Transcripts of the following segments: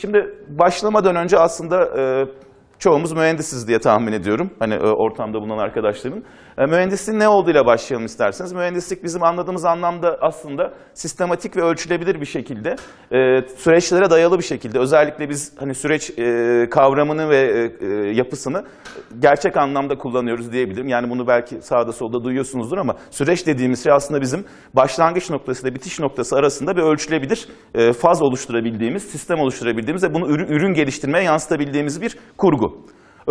Şimdi başlamadan önce aslında e, çoğumuz mühendisiz diye tahmin ediyorum. Hani e, ortamda bulunan arkadaşların. E, mühendisliğin ne olduğuyla başlayalım isterseniz. Mühendislik bizim anladığımız anlamda aslında sistematik ve ölçülebilir bir şekilde, e, süreçlere dayalı bir şekilde. Özellikle biz hani süreç kavramını ve yapısını gerçek anlamda kullanıyoruz diyebilirim. Yani bunu belki sağda solda duyuyorsunuzdur ama süreç dediğimiz şey aslında bizim başlangıç noktası ile bitiş noktası arasında bir ölçülebilir faz oluşturabildiğimiz, sistem oluşturabildiğimiz ve bunu ürün geliştirmeye yansıtabildiğimiz bir kurgu bu.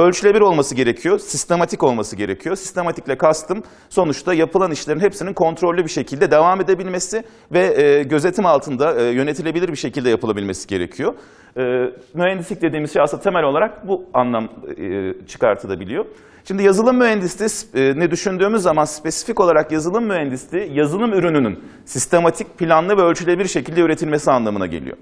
Ölçülebilir olması gerekiyor, sistematik olması gerekiyor. Sistematikle kastım sonuçta yapılan işlerin hepsinin kontrollü bir şekilde devam edebilmesi ve e, gözetim altında e, yönetilebilir bir şekilde yapılabilmesi gerekiyor. E, mühendislik dediğimiz şey aslında temel olarak bu anlam e, çıkartılabiliyor. Şimdi yazılım mühendisliği e, ne düşündüğümüz zaman spesifik olarak yazılım mühendisliği yazılım ürününün sistematik, planlı ve ölçülebilir şekilde üretilmesi anlamına geliyor.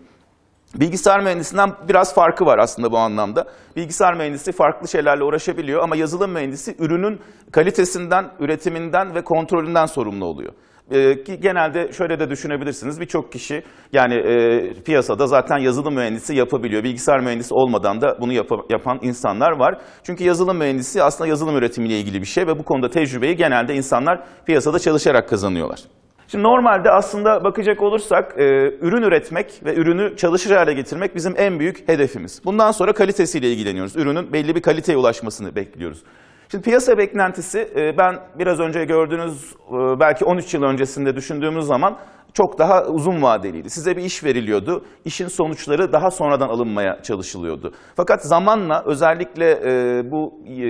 Bilgisayar mühendisinden biraz farkı var aslında bu anlamda. Bilgisayar mühendisi farklı şeylerle uğraşabiliyor ama yazılım mühendisi ürünün kalitesinden, üretiminden ve kontrolünden sorumlu oluyor. Ee, ki genelde şöyle de düşünebilirsiniz birçok kişi yani e, piyasada zaten yazılım mühendisi yapabiliyor. Bilgisayar mühendisi olmadan da bunu yap yapan insanlar var. Çünkü yazılım mühendisi aslında yazılım üretimiyle ilgili bir şey ve bu konuda tecrübeyi genelde insanlar piyasada çalışarak kazanıyorlar. Şimdi normalde aslında bakacak olursak e, ürün üretmek ve ürünü çalışır hale getirmek bizim en büyük hedefimiz. Bundan sonra kalitesiyle ilgileniyoruz. Ürünün belli bir kaliteye ulaşmasını bekliyoruz. Şimdi piyasa beklentisi e, ben biraz önce gördüğünüz e, belki 13 yıl öncesinde düşündüğümüz zaman çok daha uzun vadeliydi. Size bir iş veriliyordu. İşin sonuçları daha sonradan alınmaya çalışılıyordu. Fakat zamanla özellikle e, bu e,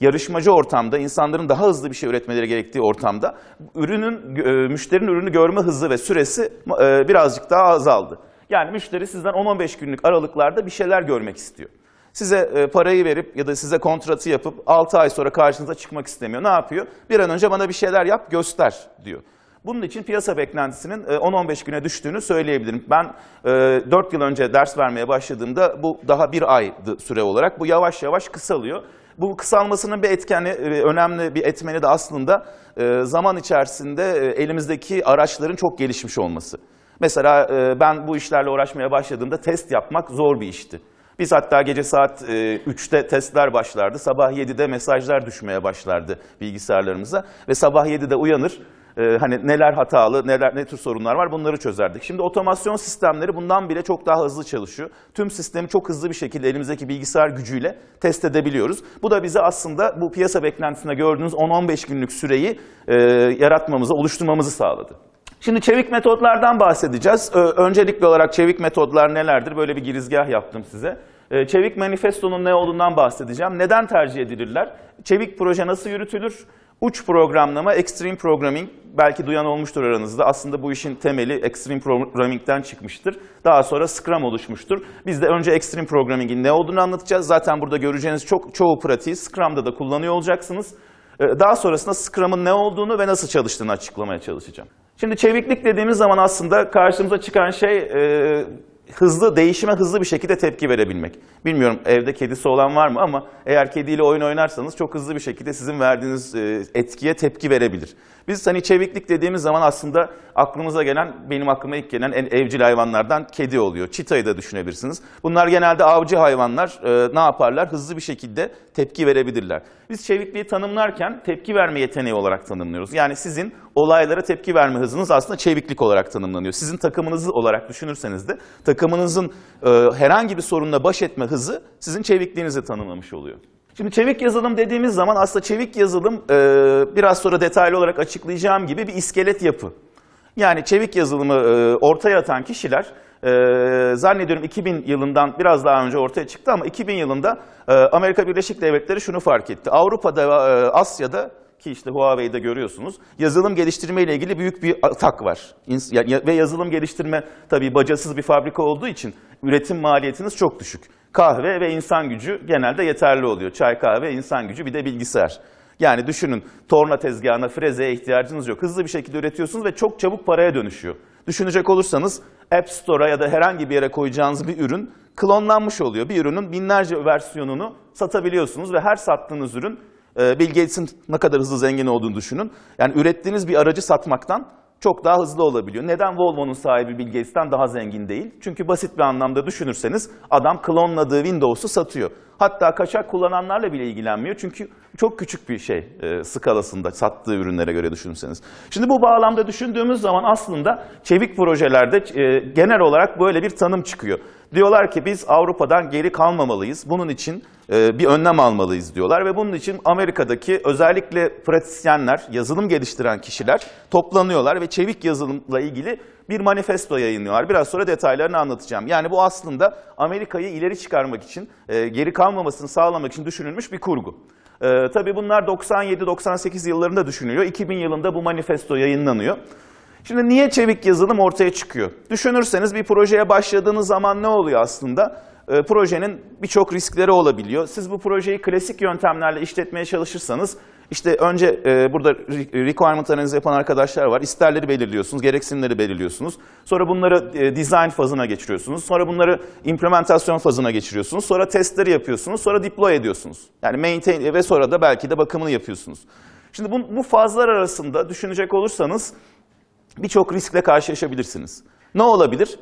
yarışmacı ortamda insanların daha hızlı bir şey üretmeleri gerektiği ortamda ürünün e, müşterinin ürünü görme hızı ve süresi e, birazcık daha azaldı. Yani müşteri sizden 10-15 günlük aralıklarda bir şeyler görmek istiyor. Size e, parayı verip ya da size kontratı yapıp 6 ay sonra karşınıza çıkmak istemiyor. Ne yapıyor? Bir an önce bana bir şeyler yap göster diyor. Bunun için piyasa beklentisinin 10-15 e, güne düştüğünü söyleyebilirim. Ben 4 e, yıl önce ders vermeye başladığımda bu daha bir aydı süre olarak. Bu yavaş yavaş kısalıyor. Bu kısalmasının bir etkeni, e, önemli bir etmeni de aslında zaman içerisinde elimizdeki araçların çok gelişmiş olması. Mesela ben bu işlerle uğraşmaya başladığımda test yapmak zor bir işti. Biz hatta gece saat 3'te testler başlardı. Sabah 7'de mesajlar düşmeye başlardı bilgisayarlarımıza. Ve sabah 7'de uyanır, e, hani neler hatalı, neler ne tür sorunlar var bunları çözerdik. Şimdi otomasyon sistemleri bundan bile çok daha hızlı çalışıyor. Tüm sistemi çok hızlı bir şekilde elimizdeki bilgisayar gücüyle test edebiliyoruz. Bu da bize aslında bu piyasa beklentisinde gördüğünüz 10-15 günlük süreyi e, yaratmamızı, oluşturmamızı sağladı. Şimdi çevik metotlardan bahsedeceğiz. Ee, öncelikli olarak çevik metotlar nelerdir? Böyle bir girizgah yaptım size. Ee, çevik manifestonun ne olduğundan bahsedeceğim. Neden tercih edilirler? Çevik proje nasıl yürütülür? Uç programlama, extreme programming belki duyan olmuştur aranızda. Aslında bu işin temeli extreme programming'den çıkmıştır. Daha sonra Scrum oluşmuştur. Biz de önce extreme programming'in ne olduğunu anlatacağız. Zaten burada göreceğiniz çok çoğu pratiği Scrum'da da kullanıyor olacaksınız. Ee, daha sonrasında Scrum'ın ne olduğunu ve nasıl çalıştığını açıklamaya çalışacağım. Şimdi çeviklik dediğimiz zaman aslında karşımıza çıkan şey e, hızlı değişime hızlı bir şekilde tepki verebilmek. Bilmiyorum evde kedisi olan var mı ama eğer kediyle oyun oynarsanız çok hızlı bir şekilde sizin verdiğiniz e, etkiye tepki verebilir. Biz hani çeviklik dediğimiz zaman aslında aklımıza gelen, benim aklıma ilk gelen en evcil hayvanlardan kedi oluyor. Çitayı da düşünebilirsiniz. Bunlar genelde avcı hayvanlar. E, ne yaparlar? Hızlı bir şekilde tepki verebilirler. Biz çevikliği tanımlarken tepki verme yeteneği olarak tanımlıyoruz. Yani sizin olaylara tepki verme hızınız aslında çeviklik olarak tanımlanıyor. Sizin takımınızı olarak düşünürseniz de takımınızın e, herhangi bir sorunla baş etme hızı sizin çevikliğinizi tanımlamış oluyor. Şimdi çevik yazılım dediğimiz zaman aslında çevik yazılım biraz sonra detaylı olarak açıklayacağım gibi bir iskelet yapı. Yani çevik yazılımı ortaya atan kişiler zannediyorum 2000 yılından biraz daha önce ortaya çıktı ama 2000 yılında Amerika Birleşik Devletleri şunu fark etti. Avrupa'da ve Asya'da ki işte Huawei'de görüyorsunuz yazılım geliştirme ile ilgili büyük bir atak var. Ve yazılım geliştirme tabii bacasız bir fabrika olduğu için üretim maliyetiniz çok düşük. Kahve ve insan gücü genelde yeterli oluyor. Çay, kahve, insan gücü bir de bilgisayar. Yani düşünün torna tezgahına, frezeye ihtiyacınız yok. Hızlı bir şekilde üretiyorsunuz ve çok çabuk paraya dönüşüyor. Düşünecek olursanız App Store'a ya da herhangi bir yere koyacağınız bir ürün klonlanmış oluyor. Bir ürünün binlerce versiyonunu satabiliyorsunuz ve her sattığınız ürün ee, Bill Gates'in ne kadar hızlı zengin olduğunu düşünün. Yani ürettiğiniz bir aracı satmaktan çok daha hızlı olabiliyor. Neden Volvo'nun sahibi Bill Gates'ten daha zengin değil? Çünkü basit bir anlamda düşünürseniz adam klonladığı Windows'u satıyor. Hatta kaçak kullananlarla bile ilgilenmiyor. Çünkü çok küçük bir şey e, skalasında sattığı ürünlere göre düşünürseniz. Şimdi bu bağlamda düşündüğümüz zaman aslında çevik projelerde e, genel olarak böyle bir tanım çıkıyor. Diyorlar ki biz Avrupa'dan geri kalmamalıyız. Bunun için e, bir önlem almalıyız diyorlar ve bunun için Amerika'daki özellikle pratisyenler, yazılım geliştiren kişiler toplanıyorlar ve çevik yazılımla ilgili bir manifesto yayınlıyorlar. Biraz sonra detaylarını anlatacağım. Yani bu aslında Amerika'yı ileri çıkarmak için, e, geri kalmamasını sağlamak için düşünülmüş bir kurgu. Ee, tabii bunlar 97-98 yıllarında düşünülüyor. 2000 yılında bu manifesto yayınlanıyor. Şimdi niye çevik yazılım ortaya çıkıyor? Düşünürseniz bir projeye başladığınız zaman ne oluyor aslında? E, projenin birçok riskleri olabiliyor. Siz bu projeyi klasik yöntemlerle işletmeye çalışırsanız işte önce e, burada requirement analizi yapan arkadaşlar var. İsterleri belirliyorsunuz, gereksinimleri belirliyorsunuz. Sonra bunları e, design fazına geçiriyorsunuz. Sonra bunları implementasyon fazına geçiriyorsunuz. Sonra testleri yapıyorsunuz. Sonra deploy ediyorsunuz. Yani maintain e, ve sonra da belki de bakımını yapıyorsunuz. Şimdi bu, bu fazlar arasında düşünecek olursanız birçok riskle karşılaşabilirsiniz. Ne olabilir?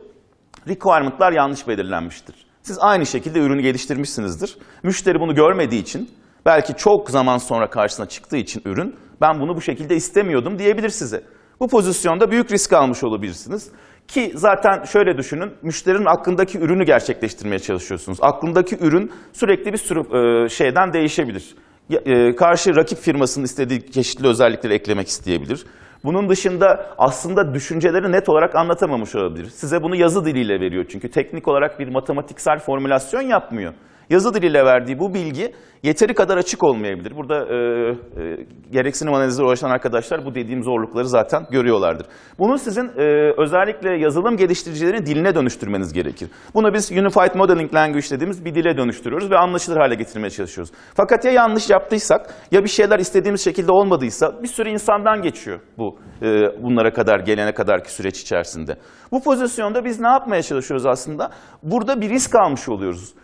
Requirement'lar yanlış belirlenmiştir. Siz aynı şekilde ürünü geliştirmişsinizdir. Müşteri bunu görmediği için, belki çok zaman sonra karşısına çıktığı için ürün, ben bunu bu şekilde istemiyordum diyebilir size. Bu pozisyonda büyük risk almış olabilirsiniz. Ki zaten şöyle düşünün, müşterinin aklındaki ürünü gerçekleştirmeye çalışıyorsunuz. Aklındaki ürün sürekli bir sürü e, şeyden değişebilir. E, karşı rakip firmasının istediği çeşitli özellikleri eklemek isteyebilir bunun dışında aslında düşünceleri net olarak anlatamamış olabilir. Size bunu yazı diliyle veriyor çünkü teknik olarak bir matematiksel formülasyon yapmıyor. Yazı diliyle verdiği bu bilgi yeteri kadar açık olmayabilir. Burada e, e, gereksinim analizleri uğraşan arkadaşlar bu dediğim zorlukları zaten görüyorlardır. Bunu sizin e, özellikle yazılım geliştiricilerin diline dönüştürmeniz gerekir. Bunu biz Unified Modeling Language dediğimiz bir dile dönüştürüyoruz ve anlaşılır hale getirmeye çalışıyoruz. Fakat ya yanlış yaptıysak ya bir şeyler istediğimiz şekilde olmadıysa bir sürü insandan geçiyor bu e, bunlara kadar gelene kadarki süreç içerisinde. Bu pozisyonda biz ne yapmaya çalışıyoruz aslında? Burada bir risk almış oluyoruz.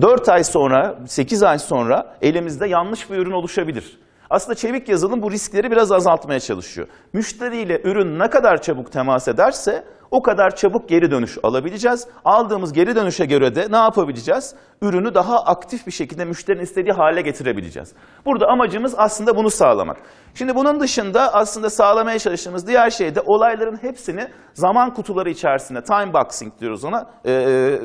4 ay sonra, 8 ay sonra elimizde yanlış bir ürün oluşabilir. Aslında çevik yazılım bu riskleri biraz azaltmaya çalışıyor. Müşteriyle ürün ne kadar çabuk temas ederse o kadar çabuk geri dönüş alabileceğiz. Aldığımız geri dönüşe göre de ne yapabileceğiz? Ürünü daha aktif bir şekilde müşterinin istediği hale getirebileceğiz. Burada amacımız aslında bunu sağlamak. Şimdi bunun dışında aslında sağlamaya çalıştığımız diğer şey de olayların hepsini zaman kutuları içerisinde, time boxing diyoruz ona, ee,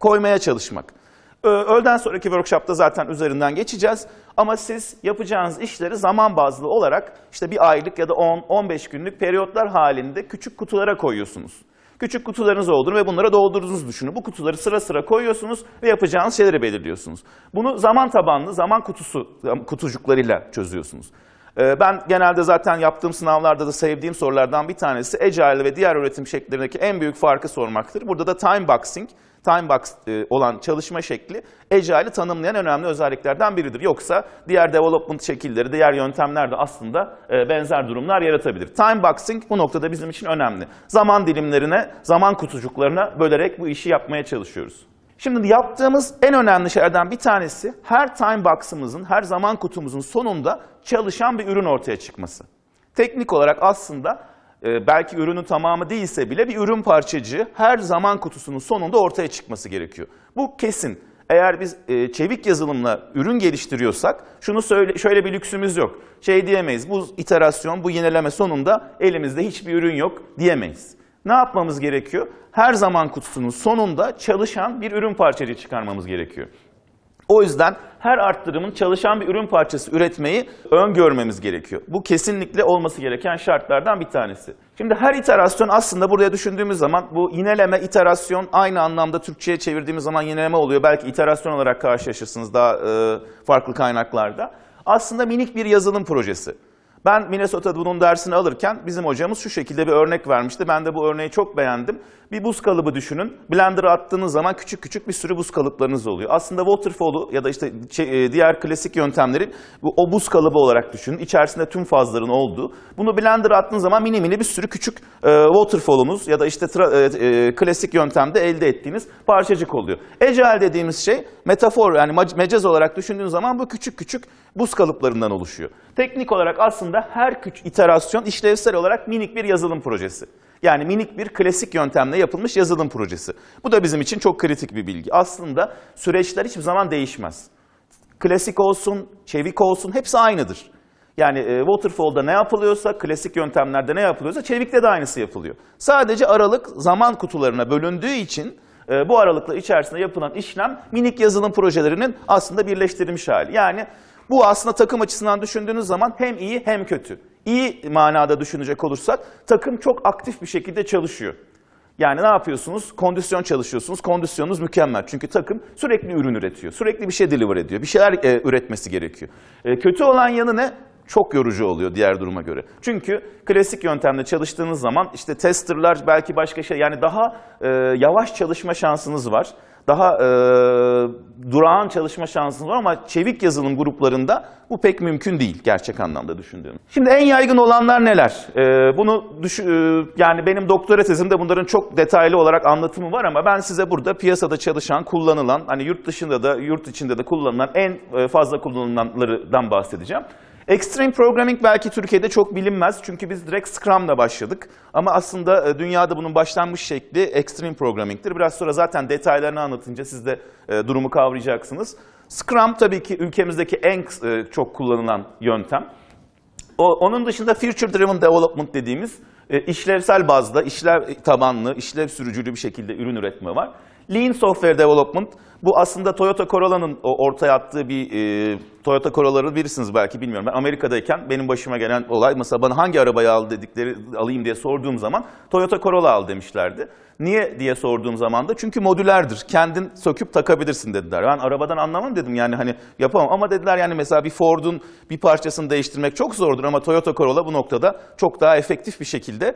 koymaya çalışmak. Öğleden sonraki workshopta zaten üzerinden geçeceğiz. Ama siz yapacağınız işleri zaman bazlı olarak işte bir aylık ya da 10-15 günlük periyotlar halinde küçük kutulara koyuyorsunuz. Küçük kutularınız olduğunu ve bunlara doldurduğunuzu düşünün. Bu kutuları sıra sıra koyuyorsunuz ve yapacağınız şeyleri belirliyorsunuz. Bunu zaman tabanlı, zaman kutusu kutucuklarıyla çözüyorsunuz. Ee, ben genelde zaten yaptığım sınavlarda da sevdiğim sorulardan bir tanesi Agile ve diğer üretim şekillerindeki en büyük farkı sormaktır. Burada da time boxing Timebox e, olan çalışma şekli Agile'ı tanımlayan önemli özelliklerden biridir. Yoksa diğer development şekilleri, diğer yöntemler de aslında e, benzer durumlar yaratabilir. Timeboxing bu noktada bizim için önemli. Zaman dilimlerine, zaman kutucuklarına bölerek bu işi yapmaya çalışıyoruz. Şimdi yaptığımız en önemli şeylerden bir tanesi her time box'ımızın, her zaman kutumuzun sonunda çalışan bir ürün ortaya çıkması. Teknik olarak aslında ee, belki ürünün tamamı değilse bile bir ürün parçacığı her zaman kutusunun sonunda ortaya çıkması gerekiyor. Bu kesin. Eğer biz e, çevik yazılımla ürün geliştiriyorsak şunu söyle, şöyle bir lüksümüz yok. Şey diyemeyiz bu iterasyon, bu yenileme sonunda elimizde hiçbir ürün yok diyemeyiz. Ne yapmamız gerekiyor? Her zaman kutusunun sonunda çalışan bir ürün parçacığı çıkarmamız gerekiyor. O yüzden her arttırımın çalışan bir ürün parçası üretmeyi öngörmemiz gerekiyor. Bu kesinlikle olması gereken şartlardan bir tanesi. Şimdi her iterasyon aslında buraya düşündüğümüz zaman bu yineleme, iterasyon aynı anlamda Türkçe'ye çevirdiğimiz zaman yineleme oluyor. Belki iterasyon olarak karşılaşırsınız daha e, farklı kaynaklarda. Aslında minik bir yazılım projesi. Ben Minnesota'da bunun dersini alırken bizim hocamız şu şekilde bir örnek vermişti. Ben de bu örneği çok beğendim. Bir buz kalıbı düşünün. Blender'a attığınız zaman küçük küçük bir sürü buz kalıplarınız oluyor. Aslında waterfall'u ya da işte şey, e, diğer klasik yöntemleri o buz kalıbı olarak düşünün. İçerisinde tüm fazların olduğu. Bunu Blender'a attığınız zaman mini mini bir sürü küçük e, waterfall'unuz ya da işte e, klasik yöntemde elde ettiğiniz parçacık oluyor. Ecel dediğimiz şey metafor yani mecaz olarak düşündüğün zaman bu küçük küçük buz kalıplarından oluşuyor. Teknik olarak aslında her küçük iterasyon işlevsel olarak minik bir yazılım projesi. Yani minik bir klasik yöntemle yapılmış yazılım projesi. Bu da bizim için çok kritik bir bilgi. Aslında süreçler hiçbir zaman değişmez. Klasik olsun, çevik olsun hepsi aynıdır. Yani e, waterfall'da ne yapılıyorsa, klasik yöntemlerde ne yapılıyorsa çevikte de aynısı yapılıyor. Sadece aralık zaman kutularına bölündüğü için e, bu aralıklar içerisinde yapılan işlem minik yazılım projelerinin aslında birleştirilmiş hali. Yani bu aslında takım açısından düşündüğünüz zaman hem iyi hem kötü. İyi manada düşünecek olursak takım çok aktif bir şekilde çalışıyor. Yani ne yapıyorsunuz? Kondisyon çalışıyorsunuz. Kondisyonunuz mükemmel. Çünkü takım sürekli ürün üretiyor. Sürekli bir şey deliver ediyor. Bir şeyler e, üretmesi gerekiyor. E, kötü olan yanı ne? Çok yorucu oluyor diğer duruma göre. Çünkü klasik yöntemle çalıştığınız zaman işte testerlar belki başka şey yani daha e, yavaş çalışma şansınız var daha e, durağan çalışma şansınız var ama çevik yazılım gruplarında bu pek mümkün değil gerçek anlamda düşündüğüm. Şimdi en yaygın olanlar neler? E, bunu düş, e, yani benim doktora tezimde bunların çok detaylı olarak anlatımı var ama ben size burada piyasada çalışan, kullanılan, hani yurt dışında da yurt içinde de kullanılan en e, fazla kullanılanlardan bahsedeceğim. Extreme Programming belki Türkiye'de çok bilinmez çünkü biz direkt Scrum'la başladık. Ama aslında e, dünyada bunun başlanmış şekli Extreme Programming'tir. Biraz sonra zaten detaylarını anlatınca siz de e, durumu kavrayacaksınız. Scrum tabii ki ülkemizdeki en e, çok kullanılan yöntem. Onun dışında Future Driven Development dediğimiz işlevsel bazda, işlev tabanlı, işlev sürücülü bir şekilde ürün üretme var. Lean Software Development bu aslında Toyota Corolla'nın ortaya attığı bir e, Toyota Corolla'nın birisiniz belki bilmiyorum. Ben Amerika'dayken benim başıma gelen olay mesela bana hangi arabayı al dedikleri alayım diye sorduğum zaman Toyota Corolla al demişlerdi. Niye diye sorduğum zaman da çünkü modülerdir. Kendin söküp takabilirsin dediler. Ben arabadan anlamam dedim yani hani yapamam ama dediler yani mesela bir Ford'un bir parçasını değiştirmek çok zordur ama Toyota Corolla bu noktada çok daha efektif bir şekilde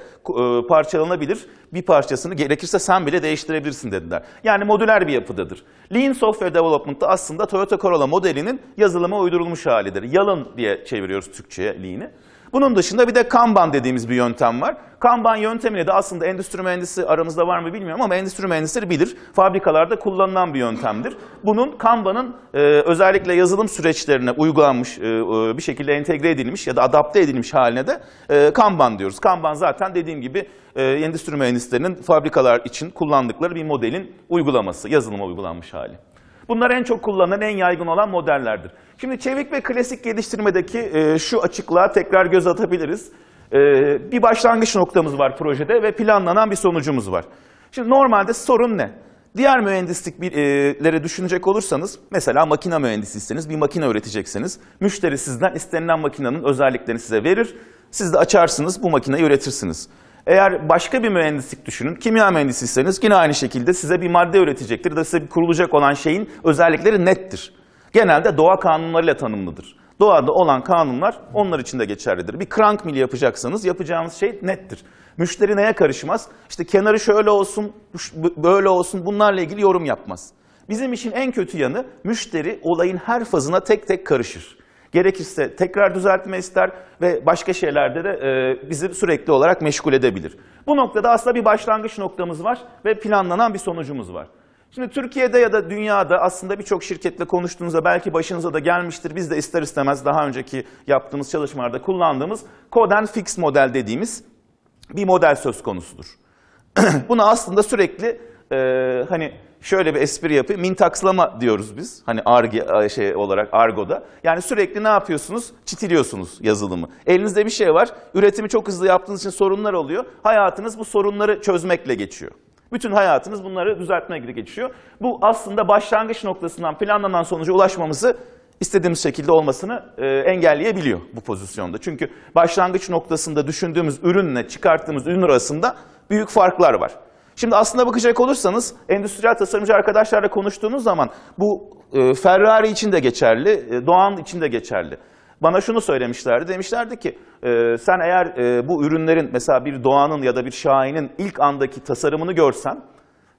e, parçalanabilir. Bir parçasını gerekirse sen bile değiştirebilirsin dediler. Yani modüler bir yapıdadır. Lean Software development Development'ta aslında Toyota Corolla modelinin yazılıma uydurulmuş halidir. Yalın diye çeviriyoruz Türkçe'ye Lean'i. Bunun dışında bir de Kanban dediğimiz bir yöntem var. Kanban yöntemine de aslında endüstri mühendisi aramızda var mı bilmiyorum ama endüstri mühendisleri bilir. Fabrikalarda kullanılan bir yöntemdir. Bunun Kanban'ın e, özellikle yazılım süreçlerine uygulanmış, e, e bir şekilde entegre edilmiş ya da adapte edilmiş haline de e, Kanban diyoruz. Kanban zaten dediğim gibi e, endüstri mühendislerinin fabrikalar için kullandıkları bir modelin uygulaması, yazılıma uygulanmış hali. Bunlar en çok kullanılan, en yaygın olan modellerdir. Şimdi çevik ve klasik geliştirmedeki e, şu açıklığa tekrar göz atabiliriz. E, bir başlangıç noktamız var projede ve planlanan bir sonucumuz var. Şimdi normalde sorun ne? Diğer mühendisliklere düşünecek olursanız, mesela makine mühendisiyseniz bir makine üreteceksiniz. Müşteri sizden istenilen makinenin özelliklerini size verir. Siz de açarsınız, bu makineyi üretirsiniz. Eğer başka bir mühendislik düşünün, kimya mühendisiyseniz yine aynı şekilde size bir madde üretecektir da size kurulacak olan şeyin özellikleri nettir. Genelde doğa kanunlarıyla tanımlıdır. Doğada olan kanunlar onlar için de geçerlidir. Bir crank mili yapacaksanız yapacağınız şey nettir. Müşteri neye karışmaz? İşte kenarı şöyle olsun, böyle olsun bunlarla ilgili yorum yapmaz. Bizim için en kötü yanı müşteri olayın her fazına tek tek karışır. Gerekirse tekrar düzeltme ister ve başka şeylerde de e, bizi sürekli olarak meşgul edebilir. Bu noktada aslında bir başlangıç noktamız var ve planlanan bir sonucumuz var. Şimdi Türkiye'de ya da dünyada aslında birçok şirketle konuştuğunuzda belki başınıza da gelmiştir. Biz de ister istemez daha önceki yaptığımız çalışmalarda kullandığımız code and fix model dediğimiz bir model söz konusudur. Bunu aslında sürekli e, hani şöyle bir espri yapayım. Mintakslama diyoruz biz. Hani argi şey olarak argoda. Yani sürekli ne yapıyorsunuz? Çitiliyorsunuz yazılımı. Elinizde bir şey var. Üretimi çok hızlı yaptığınız için sorunlar oluyor. Hayatınız bu sorunları çözmekle geçiyor. Bütün hayatınız bunları düzeltmekle geçiyor. Bu aslında başlangıç noktasından planlanan sonuca ulaşmamızı istediğimiz şekilde olmasını e, engelleyebiliyor bu pozisyonda. Çünkü başlangıç noktasında düşündüğümüz ürünle çıkarttığımız ürün arasında büyük farklar var. Şimdi aslında bakacak olursanız endüstriyel tasarımcı arkadaşlarla konuştuğunuz zaman bu e, Ferrari için de geçerli, e, Doğan için de geçerli. Bana şunu söylemişlerdi, demişlerdi ki e, sen eğer e, bu ürünlerin mesela bir Doğan'ın ya da bir Şahin'in ilk andaki tasarımını görsen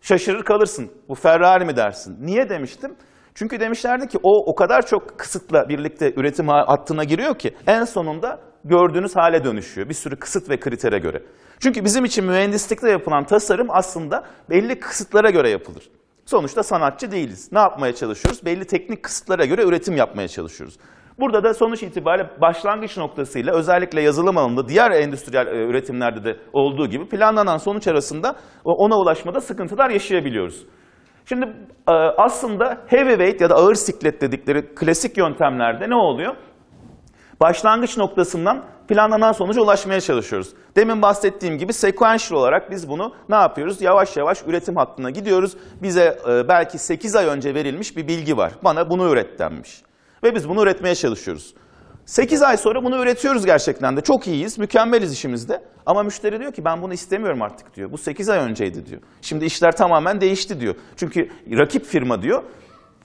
şaşırır kalırsın. Bu Ferrari mi dersin? Niye demiştim? Çünkü demişlerdi ki o o kadar çok kısıtla birlikte üretim hattına giriyor ki en sonunda gördüğünüz hale dönüşüyor. Bir sürü kısıt ve kritere göre. Çünkü bizim için mühendislikte yapılan tasarım aslında belli kısıtlara göre yapılır. Sonuçta sanatçı değiliz. Ne yapmaya çalışıyoruz? Belli teknik kısıtlara göre üretim yapmaya çalışıyoruz. Burada da sonuç itibariyle başlangıç noktasıyla özellikle yazılım alanında diğer endüstriyel e, üretimlerde de olduğu gibi planlanan sonuç arasında ona ulaşmada sıkıntılar yaşayabiliyoruz. Şimdi e, aslında heavyweight ya da ağır siklet dedikleri klasik yöntemlerde ne oluyor? Başlangıç noktasından planlanan sonuca ulaşmaya çalışıyoruz. Demin bahsettiğim gibi sequential olarak biz bunu ne yapıyoruz? Yavaş yavaş üretim hattına gidiyoruz. Bize e, belki 8 ay önce verilmiş bir bilgi var. Bana bunu üret denmiş. Ve biz bunu üretmeye çalışıyoruz. 8 ay sonra bunu üretiyoruz gerçekten de. Çok iyiyiz, mükemmeliz işimizde. Ama müşteri diyor ki ben bunu istemiyorum artık diyor. Bu 8 ay önceydi diyor. Şimdi işler tamamen değişti diyor. Çünkü rakip firma diyor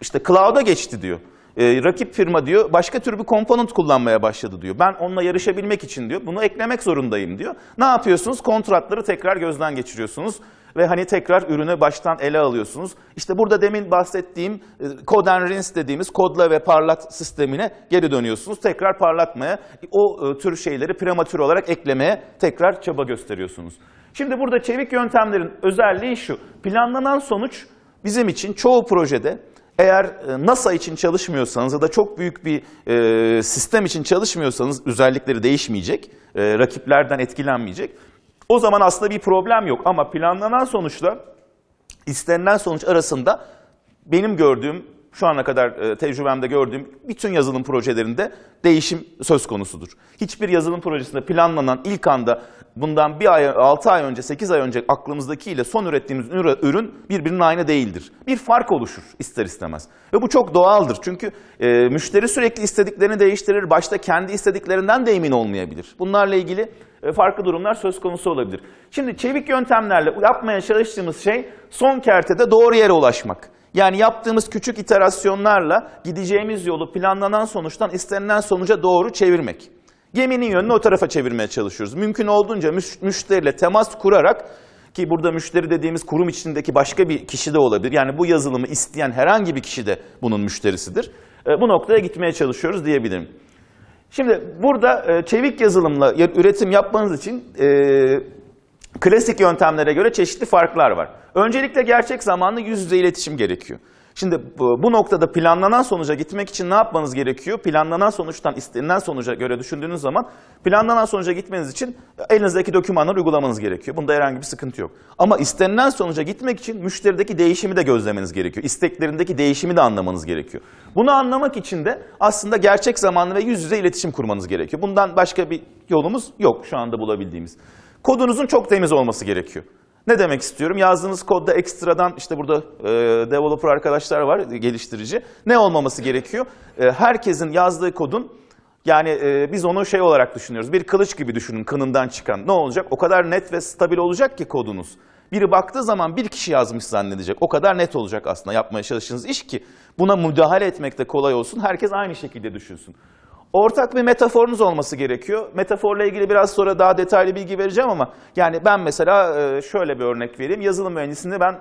işte cloud'a geçti diyor e, rakip firma diyor başka tür bir komponent kullanmaya başladı diyor. Ben onunla yarışabilmek için diyor bunu eklemek zorundayım diyor. Ne yapıyorsunuz? Kontratları tekrar gözden geçiriyorsunuz ve hani tekrar ürünü baştan ele alıyorsunuz. İşte burada demin bahsettiğim e, code and rinse dediğimiz kodla ve parlat sistemine geri dönüyorsunuz. Tekrar parlatmaya, o e, tür şeyleri prematür olarak eklemeye tekrar çaba gösteriyorsunuz. Şimdi burada çevik yöntemlerin özelliği şu. Planlanan sonuç bizim için çoğu projede eğer e, NASA için çalışmıyorsanız ya da çok büyük bir e, sistem için çalışmıyorsanız özellikleri değişmeyecek, e, rakiplerden etkilenmeyecek. O zaman aslında bir problem yok ama planlanan sonuçla istenilen sonuç arasında benim gördüğüm şu ana kadar e, tecrübemde gördüğüm bütün yazılım projelerinde değişim söz konusudur. Hiçbir yazılım projesinde planlanan ilk anda bundan bir ay, 6 ay önce, 8 ay önce aklımızdaki ile son ürettiğimiz ürün birbirinin aynı değildir. Bir fark oluşur ister istemez. Ve bu çok doğaldır. Çünkü e, müşteri sürekli istediklerini değiştirir. Başta kendi istediklerinden de emin olmayabilir. Bunlarla ilgili e, farklı durumlar söz konusu olabilir. Şimdi çevik yöntemlerle yapmaya çalıştığımız şey son kertede doğru yere ulaşmak. Yani yaptığımız küçük iterasyonlarla gideceğimiz yolu planlanan sonuçtan istenilen sonuca doğru çevirmek. Geminin yönünü o tarafa çevirmeye çalışıyoruz. Mümkün olduğunca müşteriyle temas kurarak ki burada müşteri dediğimiz kurum içindeki başka bir kişi de olabilir. Yani bu yazılımı isteyen herhangi bir kişi de bunun müşterisidir. E, bu noktaya gitmeye çalışıyoruz diyebilirim. Şimdi burada e, çevik yazılımla üretim yapmanız için e, klasik yöntemlere göre çeşitli farklar var. Öncelikle gerçek zamanlı yüz yüze iletişim gerekiyor. Şimdi bu, noktada planlanan sonuca gitmek için ne yapmanız gerekiyor? Planlanan sonuçtan istenilen sonuca göre düşündüğünüz zaman planlanan sonuca gitmeniz için elinizdeki dokümanları uygulamanız gerekiyor. Bunda herhangi bir sıkıntı yok. Ama istenilen sonuca gitmek için müşterideki değişimi de gözlemeniz gerekiyor. İsteklerindeki değişimi de anlamanız gerekiyor. Bunu anlamak için de aslında gerçek zamanlı ve yüz yüze iletişim kurmanız gerekiyor. Bundan başka bir yolumuz yok şu anda bulabildiğimiz. Kodunuzun çok temiz olması gerekiyor. Ne demek istiyorum? Yazdığınız kodda ekstradan işte burada e, developer arkadaşlar var, geliştirici. Ne olmaması gerekiyor? E, herkesin yazdığı kodun yani e, biz onu şey olarak düşünüyoruz. Bir kılıç gibi düşünün kınından çıkan. Ne olacak? O kadar net ve stabil olacak ki kodunuz. Biri baktığı zaman bir kişi yazmış zannedecek. O kadar net olacak aslında yapmaya çalıştığınız iş ki buna müdahale etmek de kolay olsun. Herkes aynı şekilde düşünsün. Ortak bir metaforunuz olması gerekiyor. Metaforla ilgili biraz sonra daha detaylı bilgi vereceğim ama yani ben mesela e, şöyle bir örnek vereyim. Yazılım mühendisini ben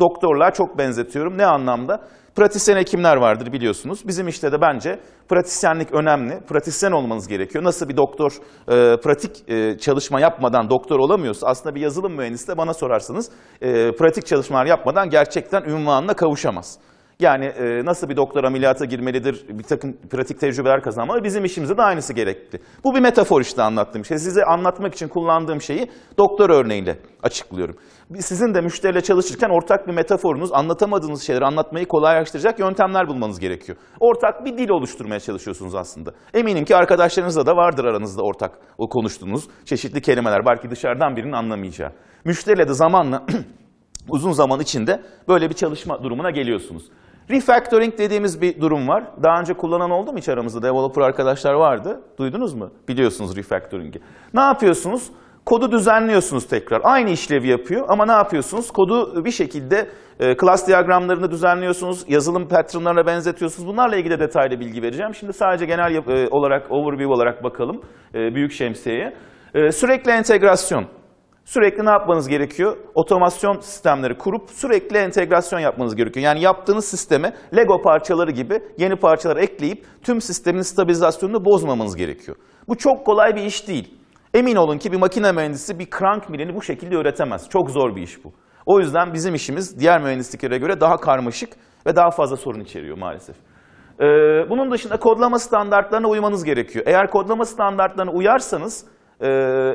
doktorluğa çok benzetiyorum. Ne anlamda? Pratisyen hekimler vardır biliyorsunuz. Bizim işte de bence pratisyenlik önemli. Pratisyen olmanız gerekiyor. Nasıl bir doktor e, pratik e, çalışma yapmadan doktor olamıyorsa aslında bir yazılım mühendisi de bana sorarsanız e, pratik çalışmalar yapmadan gerçekten ünvanına kavuşamaz. Yani e, nasıl bir doktor ameliyata girmelidir, bir takım pratik tecrübeler kazanmalı. Bizim işimize de aynısı gerekti. Bu bir metafor işte anlattığım şey. Size anlatmak için kullandığım şeyi doktor örneğiyle açıklıyorum. Sizin de müşteriyle çalışırken ortak bir metaforunuz, anlatamadığınız şeyleri anlatmayı kolaylaştıracak yöntemler bulmanız gerekiyor. Ortak bir dil oluşturmaya çalışıyorsunuz aslında. Eminim ki arkadaşlarınızla da vardır aranızda ortak o konuştuğunuz çeşitli kelimeler. Belki dışarıdan birinin anlamayacağı. Müşteriyle de zamanla uzun zaman içinde böyle bir çalışma durumuna geliyorsunuz. Refactoring dediğimiz bir durum var. Daha önce kullanan oldu mu hiç aramızda? Developer arkadaşlar vardı. Duydunuz mu? Biliyorsunuz refactoring'i. Ne yapıyorsunuz? Kodu düzenliyorsunuz tekrar. Aynı işlevi yapıyor ama ne yapıyorsunuz? Kodu bir şekilde e, class diyagramlarını düzenliyorsunuz, yazılım patternlarına benzetiyorsunuz. Bunlarla ilgili detaylı bilgi vereceğim. Şimdi sadece genel e, olarak, overview olarak bakalım e, büyük şemsiyeye. E, sürekli entegrasyon sürekli ne yapmanız gerekiyor? Otomasyon sistemleri kurup sürekli entegrasyon yapmanız gerekiyor. Yani yaptığınız sisteme Lego parçaları gibi yeni parçalar ekleyip tüm sistemin stabilizasyonunu bozmamanız gerekiyor. Bu çok kolay bir iş değil. Emin olun ki bir makine mühendisi bir crank milini bu şekilde öğretemez. Çok zor bir iş bu. O yüzden bizim işimiz diğer mühendisliklere göre daha karmaşık ve daha fazla sorun içeriyor maalesef. Ee, bunun dışında kodlama standartlarına uymanız gerekiyor. Eğer kodlama standartlarına uyarsanız e,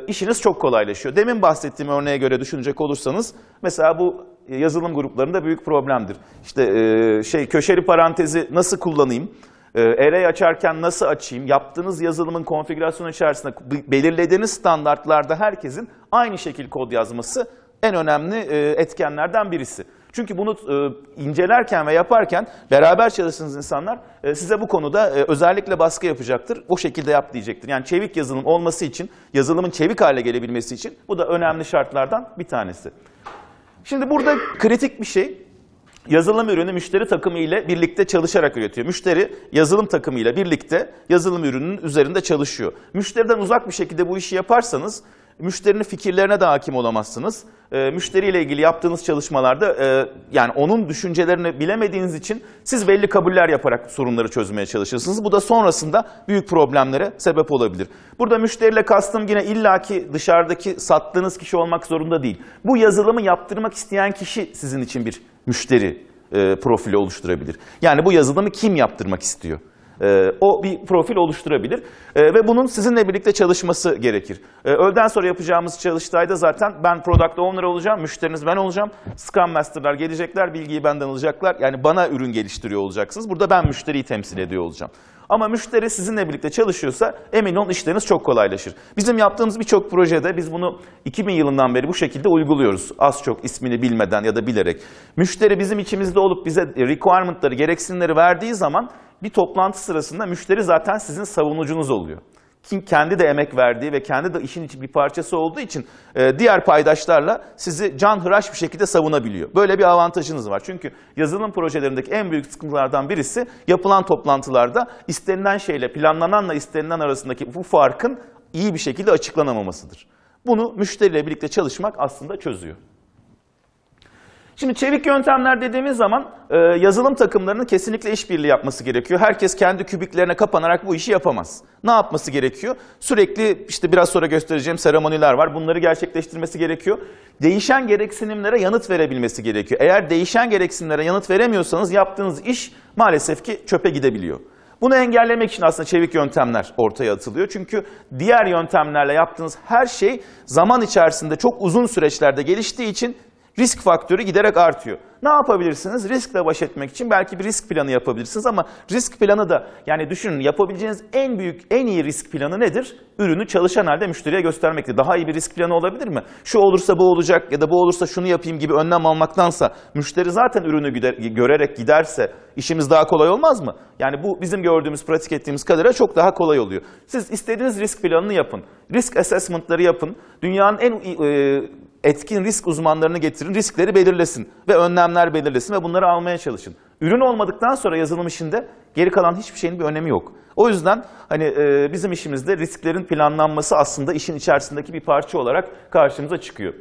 işiniz çok kolaylaşıyor. Demin bahsettiğim örneğe göre düşünecek olursanız mesela bu yazılım gruplarında büyük problemdir. İşte e, şey köşeli parantezi nasıl kullanayım? E, array açarken nasıl açayım? Yaptığınız yazılımın konfigürasyonu içerisinde belirlediğiniz standartlarda herkesin aynı şekil kod yazması en önemli e, etkenlerden birisi. Çünkü bunu e, incelerken ve yaparken beraber çalıştığınız insanlar e, size bu konuda e, özellikle baskı yapacaktır. O şekilde yap diyecektir. Yani çevik yazılım olması için, yazılımın çevik hale gelebilmesi için bu da önemli şartlardan bir tanesi. Şimdi burada kritik bir şey yazılım ürünü müşteri takımı ile birlikte çalışarak üretiyor. Müşteri yazılım takımı ile birlikte yazılım ürününün üzerinde çalışıyor. Müşteriden uzak bir şekilde bu işi yaparsanız müşterinin fikirlerine de hakim olamazsınız. E, müşteriyle ilgili yaptığınız çalışmalarda e, yani onun düşüncelerini bilemediğiniz için siz belli kabuller yaparak sorunları çözmeye çalışırsınız. Bu da sonrasında büyük problemlere sebep olabilir. Burada müşteriyle kastım yine illaki dışarıdaki sattığınız kişi olmak zorunda değil. Bu yazılımı yaptırmak isteyen kişi sizin için bir müşteri e, profili oluşturabilir. Yani bu yazılımı kim yaptırmak istiyor? Ee, o bir profil oluşturabilir ee, ve bunun sizinle birlikte çalışması gerekir. E, öğleden sonra yapacağımız çalıştayda zaten ben Product Owner olacağım, müşteriniz ben olacağım. Scrum Master'lar gelecekler, bilgiyi benden alacaklar. Yani bana ürün geliştiriyor olacaksınız. Burada ben müşteriyi temsil ediyor olacağım. Ama müşteri sizinle birlikte çalışıyorsa emin olun işleriniz çok kolaylaşır. Bizim yaptığımız birçok projede biz bunu 2000 yılından beri bu şekilde uyguluyoruz. Az çok ismini bilmeden ya da bilerek. Müşteri bizim içimizde olup bize requirement'ları, gereksinleri verdiği zaman bir toplantı sırasında müşteri zaten sizin savunucunuz oluyor. Kim kendi de emek verdiği ve kendi de işin bir parçası olduğu için e, diğer paydaşlarla sizi can hıraş bir şekilde savunabiliyor. Böyle bir avantajınız var. Çünkü yazılım projelerindeki en büyük sıkıntılardan birisi yapılan toplantılarda istenilen şeyle planlananla istenilen arasındaki bu farkın iyi bir şekilde açıklanamamasıdır. Bunu müşteriyle birlikte çalışmak aslında çözüyor. Şimdi çevik yöntemler dediğimiz zaman e, yazılım takımlarının kesinlikle işbirliği yapması gerekiyor. Herkes kendi kübiklerine kapanarak bu işi yapamaz. Ne yapması gerekiyor? Sürekli işte biraz sonra göstereceğim seremoniler var. Bunları gerçekleştirmesi gerekiyor. Değişen gereksinimlere yanıt verebilmesi gerekiyor. Eğer değişen gereksinimlere yanıt veremiyorsanız yaptığınız iş maalesef ki çöpe gidebiliyor. Bunu engellemek için aslında çevik yöntemler ortaya atılıyor. Çünkü diğer yöntemlerle yaptığınız her şey zaman içerisinde çok uzun süreçlerde geliştiği için risk faktörü giderek artıyor. Ne yapabilirsiniz? Riskle baş etmek için belki bir risk planı yapabilirsiniz ama risk planı da yani düşünün yapabileceğiniz en büyük, en iyi risk planı nedir? Ürünü çalışan halde müşteriye göstermektir. Daha iyi bir risk planı olabilir mi? Şu olursa bu olacak ya da bu olursa şunu yapayım gibi önlem almaktansa müşteri zaten ürünü gider, görerek giderse işimiz daha kolay olmaz mı? Yani bu bizim gördüğümüz, pratik ettiğimiz kadara çok daha kolay oluyor. Siz istediğiniz risk planını yapın. Risk assessment'ları yapın. Dünyanın en e, etkin risk uzmanlarını getirin, riskleri belirlesin ve önlemler belirlesin ve bunları almaya çalışın. Ürün olmadıktan sonra yazılım işinde geri kalan hiçbir şeyin bir önemi yok. O yüzden hani e, bizim işimizde risklerin planlanması aslında işin içerisindeki bir parça olarak karşımıza çıkıyor.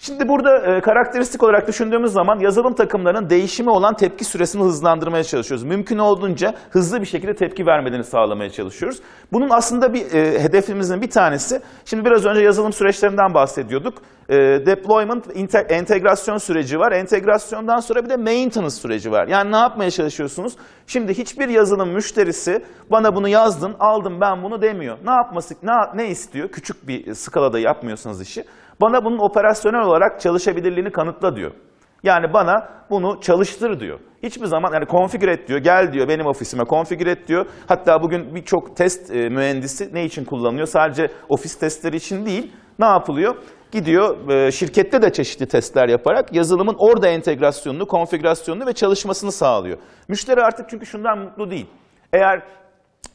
Şimdi burada e, karakteristik olarak düşündüğümüz zaman yazılım takımlarının değişimi olan tepki süresini hızlandırmaya çalışıyoruz. Mümkün olduğunca hızlı bir şekilde tepki vermelerini sağlamaya çalışıyoruz. Bunun aslında bir e, hedefimizin bir tanesi, şimdi biraz önce yazılım süreçlerinden bahsediyorduk. E, deployment, entegrasyon süreci var. Entegrasyondan sonra bir de maintenance süreci var. Yani ne yapmaya çalışıyorsunuz? Şimdi hiçbir yazılım müşterisi bana bunu yazdın, aldım ben bunu demiyor. Ne yapması, ne, ne istiyor? Küçük bir e, skalada yapmıyorsanız işi. Bana bunun operasyonel olarak çalışabilirliğini kanıtla diyor. Yani bana bunu çalıştır diyor. Hiçbir zaman yani konfigür et diyor, gel diyor benim ofisime konfigür et diyor. Hatta bugün birçok test e, mühendisi ne için kullanılıyor? Sadece ofis testleri için değil, ne yapılıyor? Gidiyor e, şirkette de çeşitli testler yaparak yazılımın orada entegrasyonunu, konfigürasyonunu ve çalışmasını sağlıyor. Müşteri artık çünkü şundan mutlu değil. Eğer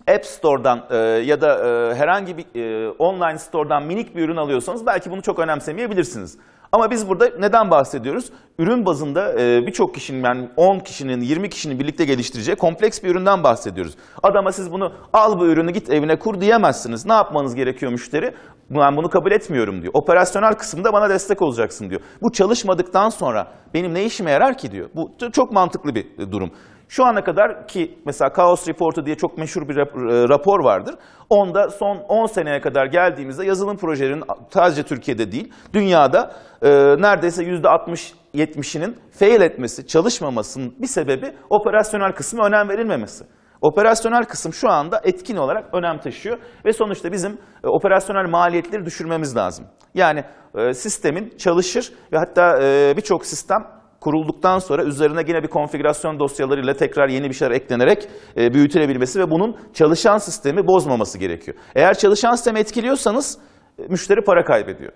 App Store'dan e, ya da e, herhangi bir e, online store'dan minik bir ürün alıyorsanız belki bunu çok önemsemeyebilirsiniz. Ama biz burada neden bahsediyoruz? Ürün bazında e, birçok kişinin yani 10 kişinin 20 kişinin birlikte geliştireceği kompleks bir üründen bahsediyoruz. Adama siz bunu al bu ürünü git evine kur diyemezsiniz. Ne yapmanız gerekiyor müşteri? Ben bunu kabul etmiyorum diyor. Operasyonel kısımda bana destek olacaksın diyor. Bu çalışmadıktan sonra benim ne işime yarar ki diyor. Bu çok mantıklı bir e, durum. Şu ana kadar ki mesela Chaos Report'u diye çok meşhur bir e, rapor vardır. Onda son 10 seneye kadar geldiğimizde yazılım projelerinin sadece Türkiye'de değil, dünyada e, neredeyse %60-70'inin fail etmesi, çalışmamasının bir sebebi operasyonel kısmı önem verilmemesi. Operasyonel kısım şu anda etkin olarak önem taşıyor ve sonuçta bizim e, operasyonel maliyetleri düşürmemiz lazım. Yani e, sistemin çalışır ve hatta e, birçok sistem kurulduktan sonra üzerine yine bir konfigürasyon dosyalarıyla tekrar yeni bir şeyler eklenerek e, büyütülebilmesi ve bunun çalışan sistemi bozmaması gerekiyor. Eğer çalışan sistemi etkiliyorsanız e, müşteri para kaybediyor.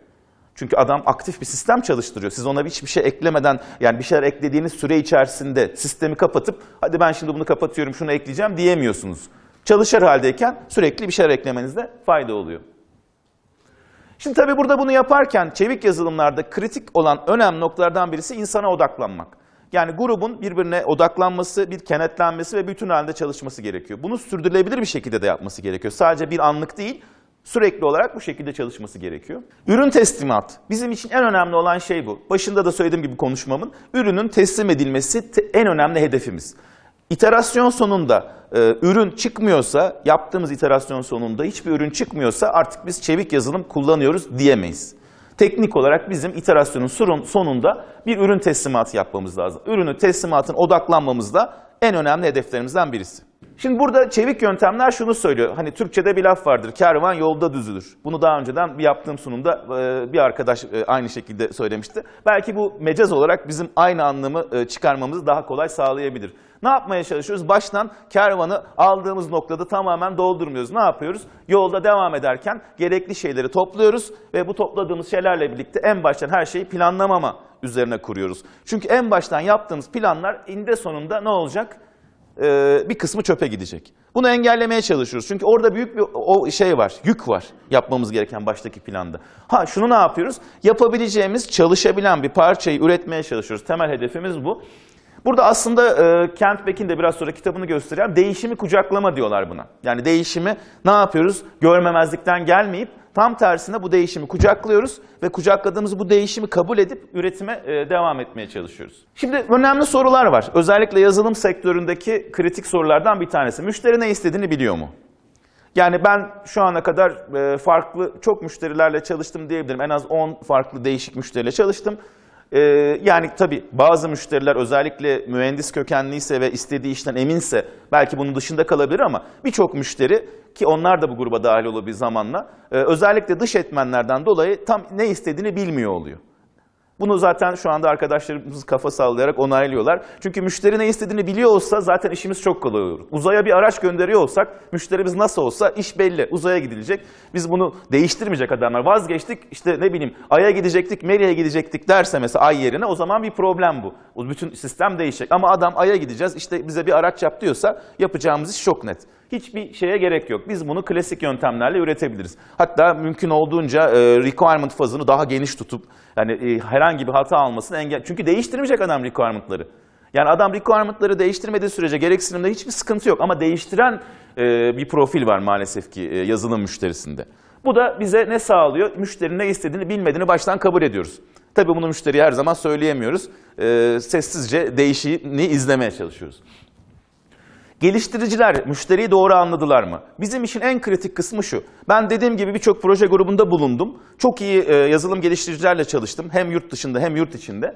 Çünkü adam aktif bir sistem çalıştırıyor. Siz ona hiçbir şey eklemeden yani bir şeyler eklediğiniz süre içerisinde sistemi kapatıp hadi ben şimdi bunu kapatıyorum şunu ekleyeceğim diyemiyorsunuz. Çalışır haldeyken sürekli bir şeyler eklemenizde fayda oluyor. Şimdi tabii burada bunu yaparken çevik yazılımlarda kritik olan önem noktalardan birisi insana odaklanmak. Yani grubun birbirine odaklanması, bir kenetlenmesi ve bütün halinde çalışması gerekiyor. Bunu sürdürülebilir bir şekilde de yapması gerekiyor. Sadece bir anlık değil, sürekli olarak bu şekilde çalışması gerekiyor. Ürün teslimat. Bizim için en önemli olan şey bu. Başında da söylediğim gibi konuşmamın, ürünün teslim edilmesi en önemli hedefimiz. İterasyon sonunda e, ürün çıkmıyorsa, yaptığımız iterasyon sonunda hiçbir ürün çıkmıyorsa artık biz çevik yazılım kullanıyoruz diyemeyiz. Teknik olarak bizim iterasyonun sonunda bir ürün teslimatı yapmamız lazım. Ürünü teslimatın odaklanmamız da en önemli hedeflerimizden birisi. Şimdi burada çevik yöntemler şunu söylüyor. Hani Türkçe'de bir laf vardır. Kervan yolda düzülür. Bunu daha önceden bir yaptığım sunumda e, bir arkadaş e, aynı şekilde söylemişti. Belki bu mecaz olarak bizim aynı anlamı e, çıkarmamızı daha kolay sağlayabilir. Ne yapmaya çalışıyoruz? Baştan kervanı aldığımız noktada tamamen doldurmuyoruz. Ne yapıyoruz? Yolda devam ederken gerekli şeyleri topluyoruz ve bu topladığımız şeylerle birlikte en baştan her şeyi planlamama üzerine kuruyoruz. Çünkü en baştan yaptığımız planlar inde sonunda ne olacak? Ee, bir kısmı çöpe gidecek. Bunu engellemeye çalışıyoruz. Çünkü orada büyük bir o şey var, yük var yapmamız gereken baştaki planda. Ha şunu ne yapıyoruz? Yapabileceğimiz, çalışabilen bir parçayı üretmeye çalışıyoruz. Temel hedefimiz bu. Burada aslında e, Kent Beck'in de biraz sonra kitabını göstereceğim. Değişimi kucaklama diyorlar buna. Yani değişimi ne yapıyoruz? Görmemezlikten gelmeyip tam tersine bu değişimi kucaklıyoruz ve kucakladığımız bu değişimi kabul edip üretime e, devam etmeye çalışıyoruz. Şimdi önemli sorular var. Özellikle yazılım sektöründeki kritik sorulardan bir tanesi. Müşteri ne istediğini biliyor mu? Yani ben şu ana kadar e, farklı çok müşterilerle çalıştım diyebilirim. En az 10 farklı değişik müşteriyle çalıştım. Ee, yani tabii bazı müşteriler özellikle mühendis kökenliyse ve istediği işten eminse belki bunun dışında kalabilir ama birçok müşteri ki onlar da bu gruba dahil olur bir zamanla e, özellikle dış etmenlerden dolayı tam ne istediğini bilmiyor oluyor. Bunu zaten şu anda arkadaşlarımız kafa sallayarak onaylıyorlar. Çünkü müşteri ne istediğini biliyor olsa zaten işimiz çok kolay olur. Uzaya bir araç gönderiyor olsak müşterimiz nasıl olsa iş belli. Uzaya gidilecek. Biz bunu değiştirmeyecek adamlar. Vazgeçtik işte ne bileyim Ay'a gidecektik, Meri'ye gidecektik derse mesela Ay yerine o zaman bir problem bu. O bütün sistem değişecek. Ama adam Ay'a gideceğiz işte bize bir araç yap diyorsa yapacağımız iş çok net. Hiçbir şeye gerek yok. Biz bunu klasik yöntemlerle üretebiliriz. Hatta mümkün olduğunca e, requirement fazını daha geniş tutup yani e, herhangi bir hata almasını engel... Çünkü değiştirmeyecek adam requirement'ları. Yani adam requirement'ları değiştirmediği sürece gereksinimde hiçbir sıkıntı yok. Ama değiştiren e, bir profil var maalesef ki e, yazılım müşterisinde. Bu da bize ne sağlıyor? Müşterinin ne istediğini bilmediğini baştan kabul ediyoruz. Tabii bunu müşteriye her zaman söyleyemiyoruz. E, sessizce değişini izlemeye çalışıyoruz. Geliştiriciler müşteriyi doğru anladılar mı? Bizim işin en kritik kısmı şu. Ben dediğim gibi birçok proje grubunda bulundum. Çok iyi e, yazılım geliştiricilerle çalıştım. Hem yurt dışında hem yurt içinde.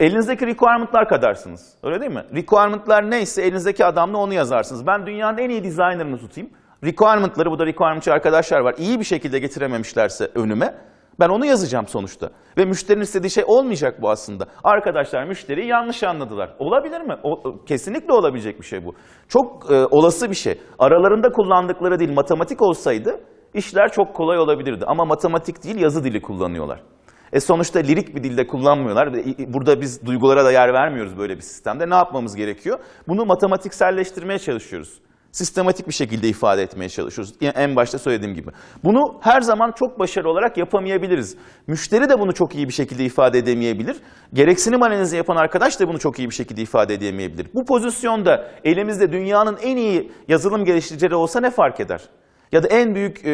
Elinizdeki requirement'lar kadarsınız. Öyle değil mi? Requirement'lar neyse elinizdeki adamla onu yazarsınız. Ben dünyanın en iyi designer'ını tutayım. Requirement'ları, bu da requirement'çı arkadaşlar var. İyi bir şekilde getirememişlerse önüme ben onu yazacağım sonuçta. Ve müşterinin istediği şey olmayacak bu aslında. Arkadaşlar müşteriyi yanlış anladılar. Olabilir mi? O, kesinlikle olabilecek bir şey bu. Çok e, olası bir şey. Aralarında kullandıkları dil matematik olsaydı işler çok kolay olabilirdi. Ama matematik değil yazı dili kullanıyorlar. E sonuçta lirik bir dilde kullanmıyorlar. Burada biz duygulara da yer vermiyoruz böyle bir sistemde. Ne yapmamız gerekiyor? Bunu matematikselleştirmeye çalışıyoruz sistematik bir şekilde ifade etmeye çalışıyoruz. En başta söylediğim gibi. Bunu her zaman çok başarılı olarak yapamayabiliriz. Müşteri de bunu çok iyi bir şekilde ifade edemeyebilir. Gereksinim analizi yapan arkadaş da bunu çok iyi bir şekilde ifade edemeyebilir. Bu pozisyonda elimizde dünyanın en iyi yazılım geliştiricileri olsa ne fark eder? Ya da en büyük e,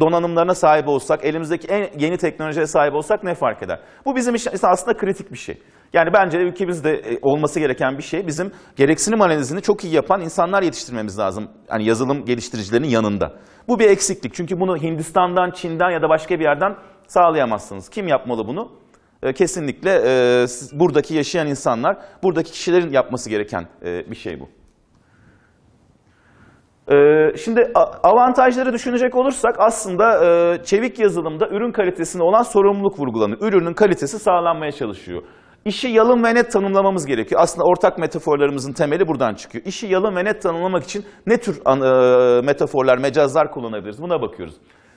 donanımlarına sahip olsak, elimizdeki en yeni teknolojiye sahip olsak ne fark eder? Bu bizim için aslında kritik bir şey. Yani bence ülkemizde e, olması gereken bir şey bizim gereksinim analizini çok iyi yapan insanlar yetiştirmemiz lazım. Yani yazılım geliştiricilerinin yanında. Bu bir eksiklik. Çünkü bunu Hindistan'dan, Çin'den ya da başka bir yerden sağlayamazsınız. Kim yapmalı bunu? E, kesinlikle buradaki yaşayan insanlar, buradaki kişilerin yapması gereken bir şey bu. Ee, şimdi avantajları düşünecek olursak aslında e, çevik yazılımda ürün kalitesine olan sorumluluk vurgulanıyor. Ürünün kalitesi sağlanmaya çalışıyor. İşi yalın ve net tanımlamamız gerekiyor. Aslında ortak metaforlarımızın temeli buradan çıkıyor. İşi yalın ve net tanımlamak için ne tür e, metaforlar, mecazlar kullanabiliriz? Buna bakıyoruz.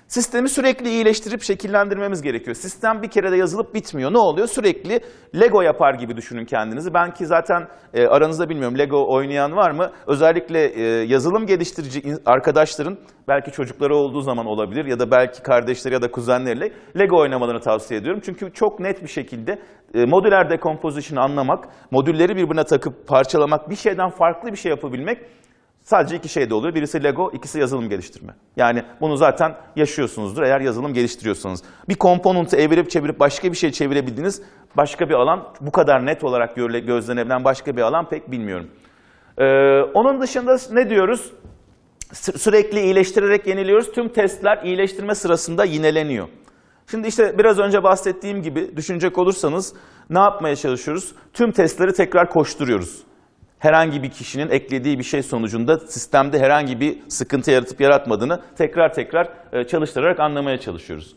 Sistemi sürekli iyileştirip şekillendirmemiz gerekiyor. Sistem bir kere de yazılıp bitmiyor. Ne oluyor? Sürekli Lego yapar gibi düşünün kendinizi. Ben ki zaten e, aranızda bilmiyorum Lego oynayan var mı? Özellikle e, yazılım geliştirici arkadaşların belki çocukları olduğu zaman olabilir ya da belki kardeşleri ya da kuzenleriyle Lego oynamalarını tavsiye ediyorum. Çünkü çok net bir şekilde e, modüler dekompozisyonu anlamak, modülleri birbirine takıp parçalamak, bir şeyden farklı bir şey yapabilmek Sadece iki şey de oluyor. Birisi Lego, ikisi yazılım geliştirme. Yani bunu zaten yaşıyorsunuzdur eğer yazılım geliştiriyorsanız. Bir komponenti evirip çevirip başka bir şey çevirebildiğiniz başka bir alan, bu kadar net olarak gözlenebilen başka bir alan pek bilmiyorum. Ee, onun dışında ne diyoruz? Sürekli iyileştirerek yeniliyoruz. Tüm testler iyileştirme sırasında yineleniyor. Şimdi işte biraz önce bahsettiğim gibi düşünecek olursanız ne yapmaya çalışıyoruz? Tüm testleri tekrar koşturuyoruz herhangi bir kişinin eklediği bir şey sonucunda sistemde herhangi bir sıkıntı yaratıp yaratmadığını tekrar tekrar e, çalıştırarak anlamaya çalışıyoruz.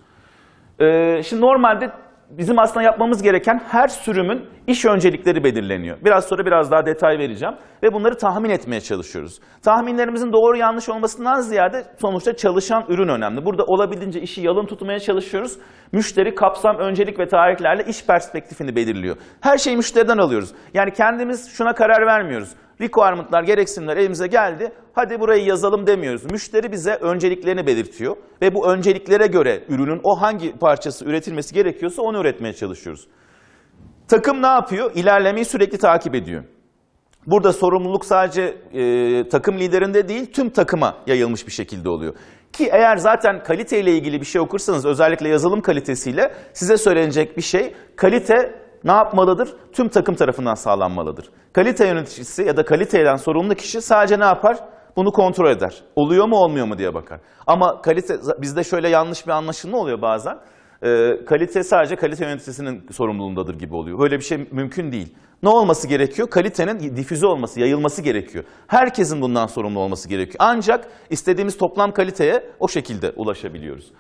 E, şimdi normalde bizim aslında yapmamız gereken her sürümün iş öncelikleri belirleniyor. Biraz sonra biraz daha detay vereceğim ve bunları tahmin etmeye çalışıyoruz. Tahminlerimizin doğru yanlış olmasından ziyade sonuçta çalışan ürün önemli. Burada olabildiğince işi yalın tutmaya çalışıyoruz. Müşteri kapsam, öncelik ve tarihlerle iş perspektifini belirliyor. Her şeyi müşteriden alıyoruz. Yani kendimiz şuna karar vermiyoruz requirement'lar, gereksinimler elimize geldi. Hadi burayı yazalım demiyoruz. Müşteri bize önceliklerini belirtiyor ve bu önceliklere göre ürünün o hangi parçası üretilmesi gerekiyorsa onu üretmeye çalışıyoruz. Takım ne yapıyor? İlerlemeyi sürekli takip ediyor. Burada sorumluluk sadece e, takım liderinde değil tüm takıma yayılmış bir şekilde oluyor. Ki eğer zaten kaliteyle ilgili bir şey okursanız özellikle yazılım kalitesiyle size söylenecek bir şey kalite ne yapmalıdır? Tüm takım tarafından sağlanmalıdır. Kalite yöneticisi ya da kaliteyle sorumlu kişi sadece ne yapar? Bunu kontrol eder. Oluyor mu olmuyor mu diye bakar. Ama kalite bizde şöyle yanlış bir anlaşılma oluyor bazen. E, kalite sadece kalite yöneticisinin sorumluluğundadır gibi oluyor. Böyle bir şey mümkün değil. Ne olması gerekiyor? Kalitenin difüze olması, yayılması gerekiyor. Herkesin bundan sorumlu olması gerekiyor. Ancak istediğimiz toplam kaliteye o şekilde ulaşabiliyoruz.